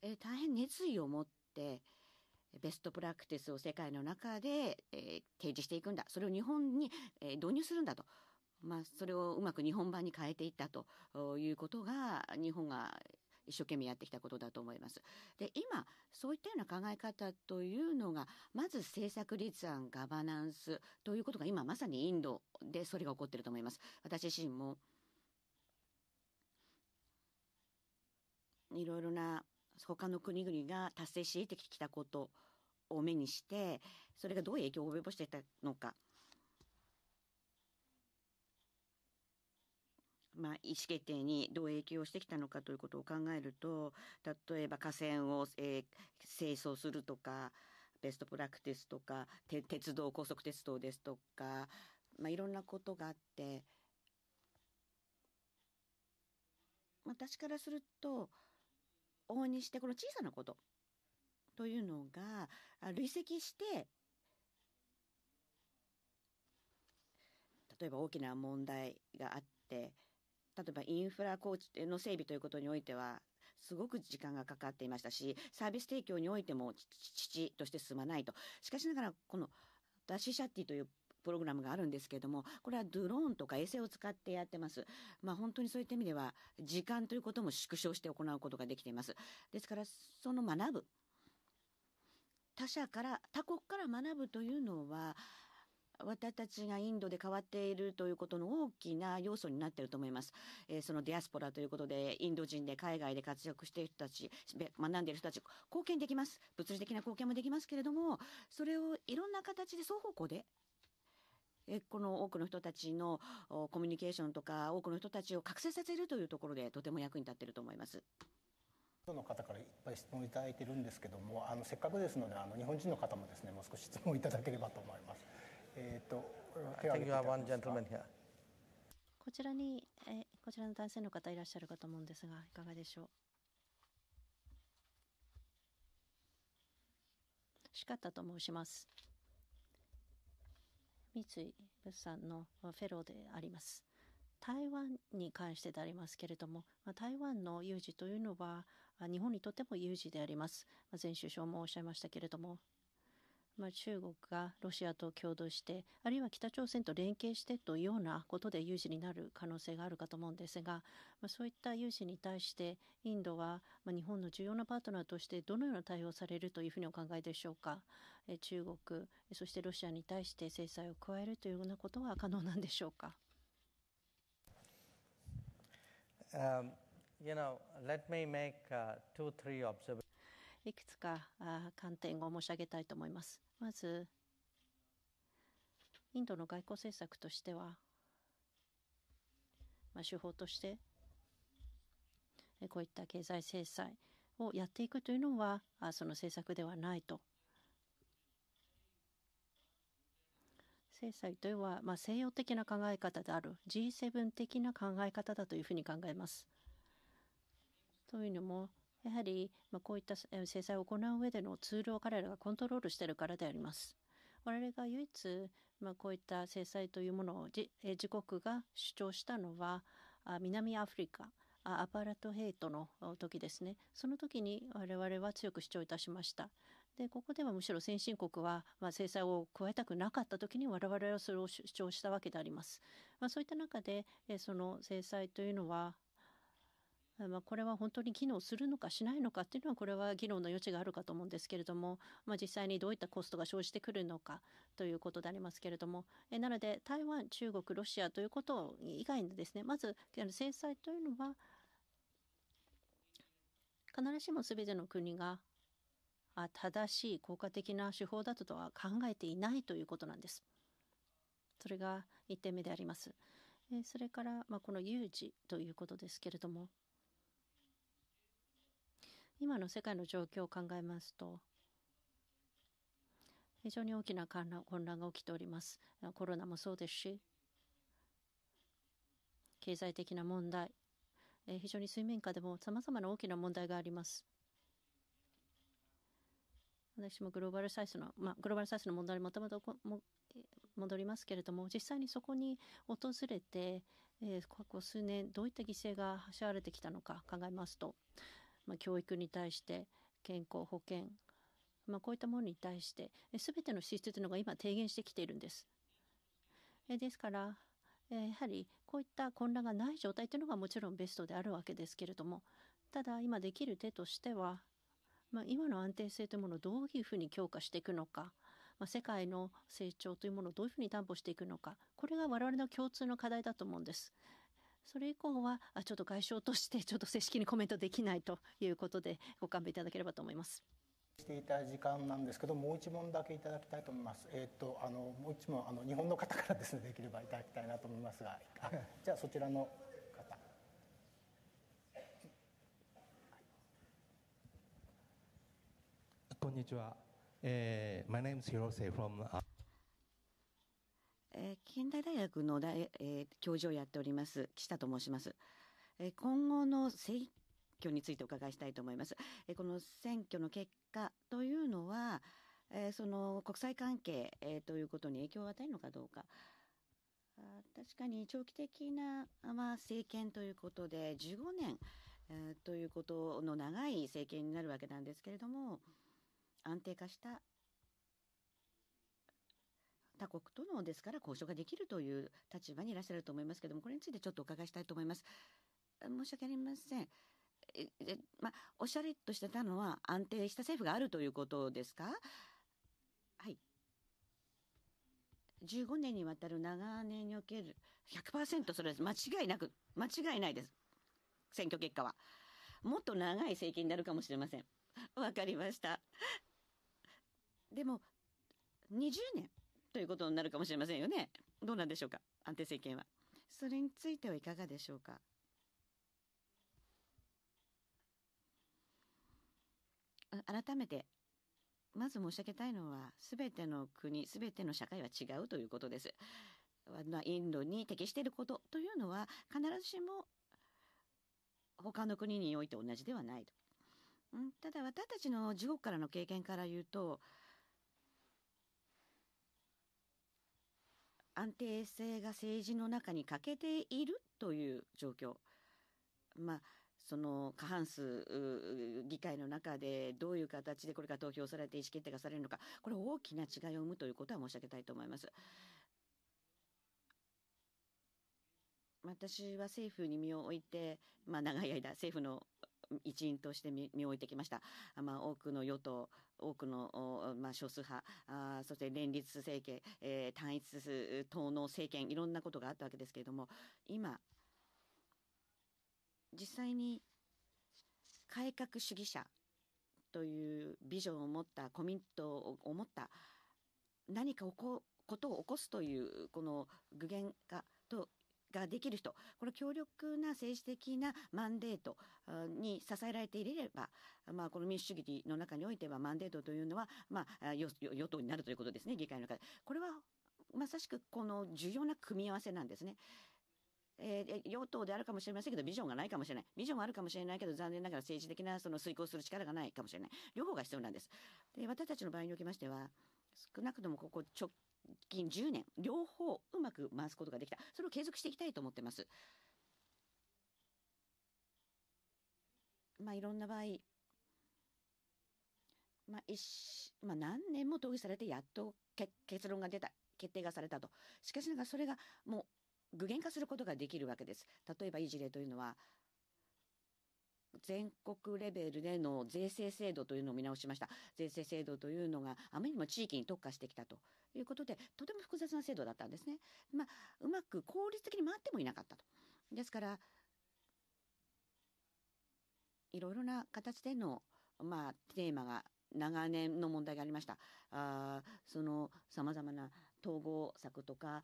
えー、大変熱意を持って、ベストプラクティスを世界の中で、えー、提示していくんだ。それを日本に、えー、導入するんだと。まあ、それをうまく日本版に変えていったということが、日本が一生懸命やってきたことだと思います。で、今、そういったような考え方というのが、まず政策立案、ガバナンスということが今まさにインドでそれが起こってると思います。私自身も、いろいろな他の国々が達成してきたことを目にしてそれがどういう影響を及ぼしていたのか。まあ、意思決定にどう影響してきたのかということを考えると例えば河川を、えー、清掃するとかベストプラクティスとか鉄道高速鉄道ですとか、まあ、いろんなことがあって、まあ、私からすると往々にしてこの小さなことというのが累積して例えば大きな問題があって例えばインフラ構築の整備ということにおいてはすごく時間がかかっていましたしサービス提供においても父として進まないと。しかしながらこのダシシャッティというプログラムがあるんですけれども、これはドローンとか衛星を使ってやってます。まあ本当にそういった意味では、時間ということも縮小して行うことができています。ですから、その学ぶ他者から他国から学ぶというのは私たちがインドで変わっているということの大きな要素になっていると思います。えー、そのディアスポラということで、インド人で海外で活躍している人たち、学んでいる人たち、貢献できます。物理的な貢献もできますけれども、それをいろんな形で双方向で、えー、この多くの人たちのコミュニケーションとか、多くの人たちを覚醒させるというところで、とても役に立っていると思います。の方からいっぱい質問いただいてるんですけどもあのせっかくですのであの日本人の方もですねもう少し質問いただければと思います。えー、と手を挙げてこちらに、えこちらの男性の方いらっしゃるかと思うんですがいかがでしょうしかったと申します。三井物産のフェローであります。台湾に関してでありますけれども、まあ、台湾の有事というのは日本にとっても有事であります。前首相もおっしゃいましたけれども、まあ、中国がロシアと共同して、あるいは北朝鮮と連携してというようなことで有事になる可能性があるかと思うんですが、まあ、そういった有事に対して、インドは、ま日本の重要なパートナーとしてどのような対応されるというふうにお考えでしょうか。え中国、そしてロシアに対して制裁を加えるというようなことは可能なんでしょうか。Um いくつか観点を申し上げたいと思います。まず、インドの外交政策としては、まあ、手法としてこういった経済制裁をやっていくというのはその政策ではないと。制裁というのは、まあ、西洋的な考え方である G7 的な考え方だというふうに考えます。というのもやはり、まあ、こういった制裁を行う上でのツールを彼らがコントロールしているからであります。我々が唯一、まあ、こういった制裁というものを自国が主張したのは南アフリカアパラトヘイトの時ですねその時に我々は強く主張いたしましたでここではむしろ先進国は、まあ、制裁を加えたくなかった時に我々はそれを主張したわけであります、まあ、そういった中でその制裁というのはまあ、これは本当に機能するのかしないのかっていうのはこれは議論の余地があるかと思うんですけれども、まあ、実際にどういったコストが生じてくるのかということでありますけれどもえなので台湾中国ロシアということ以外のですねまず制裁というのは必ずしも全ての国が正しい効果的な手法だとは考えていないということなんです。それが1点目であります。それから、まあ、この有事ということですけれども今の世界の状況を考えますと、非常に大きな混乱が起きております。コロナもそうですし、経済的な問題、え非常に水面下でも様々な大きな問題があります。私もグローバルサイズの、まあ、グローバルサイズの問題にもともと戻りますけれども、実際にそこに訪れて、えー、こ数年、どういった犠牲が走られてきたのか考えますと、まあ、教育に対して健康保険、まあ、こういったものに対して全ての支出というのが今提言してきているんです。ですからやはりこういった混乱がない状態というのがもちろんベストであるわけですけれどもただ今できる手としては、まあ、今の安定性というものをどういうふうに強化していくのか、まあ、世界の成長というものをどういうふうに担保していくのかこれが我々の共通の課題だと思うんです。それ以降は、あちょっと外相としてちょっと正式にコメントできないということで、ご勘弁いただければと思います。していた時間なんですけどもう一問だけいただきたいと思います。えー、っとあのもう一問あの日本の方からですねできればいただきたいなと思いますが、じゃあそちらの方。こんにちは。え h my name is Hirose from、uh 近代大学の大、えー、教授をやっております岸田と申します。えー、今後の選挙についてお伺いしたいと思います。えー、この選挙の結果というのは、えー、その国際関係、えー、ということに影響を与えるのかどうか。確かに長期的な、まあ、政権ということで15年、えー、ということの長い政権になるわけなんですけれども安定化した他国とのですから交渉ができるという立場にいらっしゃると思いますけどもこれについてちょっとお伺いしたいと思います。申し訳ありません。えまあ、おしゃれとしてたのは安定した政府があるということですかはい15年にわたる長年における100%それは間違いなく間違いないです選挙結果はもっと長い政権になるかもしれませんわかりましたでも20年ということになるかもしれませんよね。どうなんでしょうか安定政権は。それについてはいかがでしょうか改めてまず申し上げたいのは全ての国全ての社会は違うということです。インドに適していることというのは必ずしも他の国において同じではないと。ただ私たちの地獄からの経験から言うと安定性が政治の中に欠けているという状況。まあその過半数議会の中でどういう形でこれが投票されて意思決定がされるのかこれ大きな違いを生むということは申し上げたいと思います。私は政府に身を置いて、まあ、長い間政府の一員として身を置いてきました。まあ、多くの与党、多くの、まあ、少数派あ、そして連立政権、えー、単一党の政権、いろんなことがあったわけですけれども、今、実際に改革主義者というビジョンを持ったコミットを持った何か起こことを起こすというこの具現化とができる人この強力な政治的なマンデートに支えられていれば、まあ、この民主主義の中においてはマンデートというのは、まあ、与与党になるということですね議会の中で。これはまさしくこの重要な組み合わせなんですね。えー、与党であるかもしれませんけど、ビジョンがないかもしれない。ビジョンはあるかもしれないけど、残念ながら政治的なその遂行する力がないかもしれない。両方が必要なんです。で、私たちの場合におきましては、少なくともここ直近10年両方うまく回すことができたそれを継続していきたいと思ってます。まあ、いろんな場合、まあ一まあ、何年も討議されてやっと結論が出た決定がされたとしかしながらそれがもう具現化することができるわけです例えばいい事例というのは全国レベルでの税制制度というのを見直しました。税制制度というのがあまりにも地域に特化してきたということで、とても複雑な制度だったんですね。まあ、うまく効率的に回ってもいなかったと。ですから、いろいろな形での、まあ、テーマが長年の問題がありました。あその様々な統合策とか、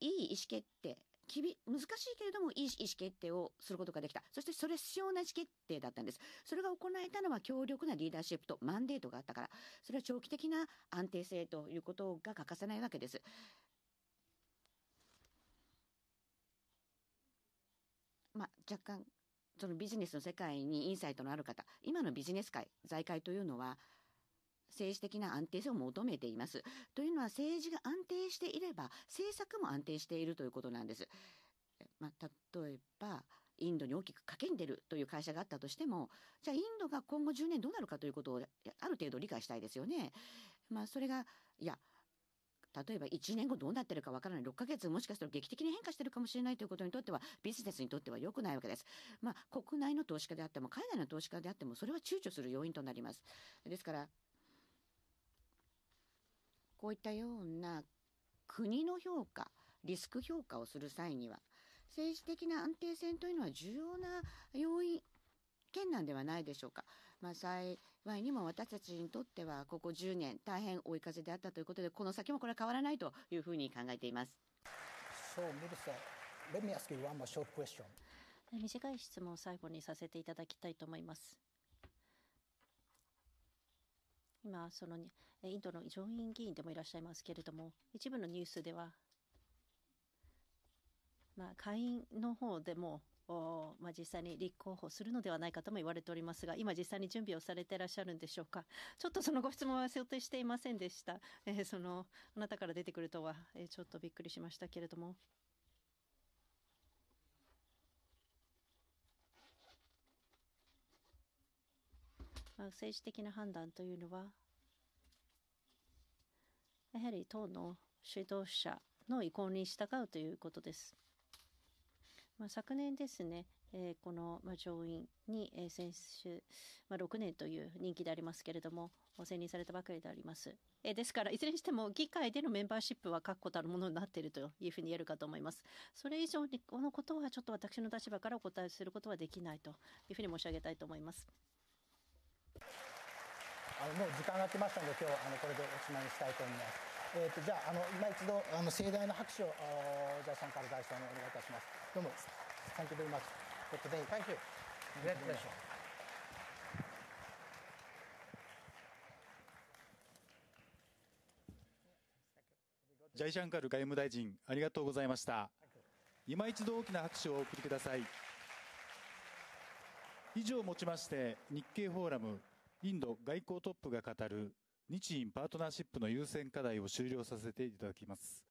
いい意思決定きび、難しいけれども、いい意思決定をすることができた。そしてそれ必要な意思決定だったんです。それが行えたのは強力なリーダーシップとマンデートがあったから、それは長期的な安定性ということが欠かせないわけです。まあ、若干、そのビジネスの世界にインサイトのある方、今のビジネス界、財界というのは、政治的な安定性を求めています。というのは政治が安定していれば政策も安定しているということなんです。まあ、例えばインドに大きく賭けに出るという会社があったとしてもじゃあインドが今後10年どうなるかということをある程度理解したいですよね。まあ、それがいや例えば1年後どうなってるかわからない6ヶ月もしかしたら劇的に変化してるかもしれないということにとってはビジネスにとっては良くないわけです。まあ国内の投資家であっても海外の投資家であってもそれは躊躇する要因となります。ですからこういったような国の評価、リスク評価をする際には、政治的な安定性というのは重要な要因、県なんではないでしょうか。まあ、幸いにも私たちにとっては、ここ10年、大変追い風であったということで、この先もこれは変わらないというふうに考えています。そう、Minister, let me ask you one more short question. 短い質問を最後にさせていただきたいと思います。今そのインドの上院議員でもいらっしゃいますけれども一部のニュースでは、まあ、下院の方でもまあ、実際に立候補するのではないかとも言われておりますが、今実際に準備をされていらっしゃるんでしょうか。ちょっとそのご質問は想定していませんでした。えー、その、あなたから出てくるとは、えー、ちょっとびっくりしましたけれども。まあ、政治的な判断というのはやはり党の指導者の意向に従うということです。まあ、昨年ですね、えー、この、まあ、上院に、えー、先週、まあ、6年という任期でありますけれども、選任されたばかりであります。えー、ですから、いずれにしても議会でのメンバーシップは確固たるものになっているというふうに言えるかと思います。それ以上に、このことはちょっと私の立場からお答えすることはできないというふうに申し上げたいと思います。あのもう時間が来ましたので今日あのこれでおしまいにしたいと思います。えーと、じゃああの今一度あの盛大な拍手をジャさんから代表にお願いいたします。どうも Thank you very much for today. Thank you. Great pleasure. ジャイシャンカル外務大臣ありがとうございました。今一度大きな拍手をお送りください。以上をもちまして日経フォーラムインド外交トップが語る日印パートナーシップの優先課題を終了させていただきます。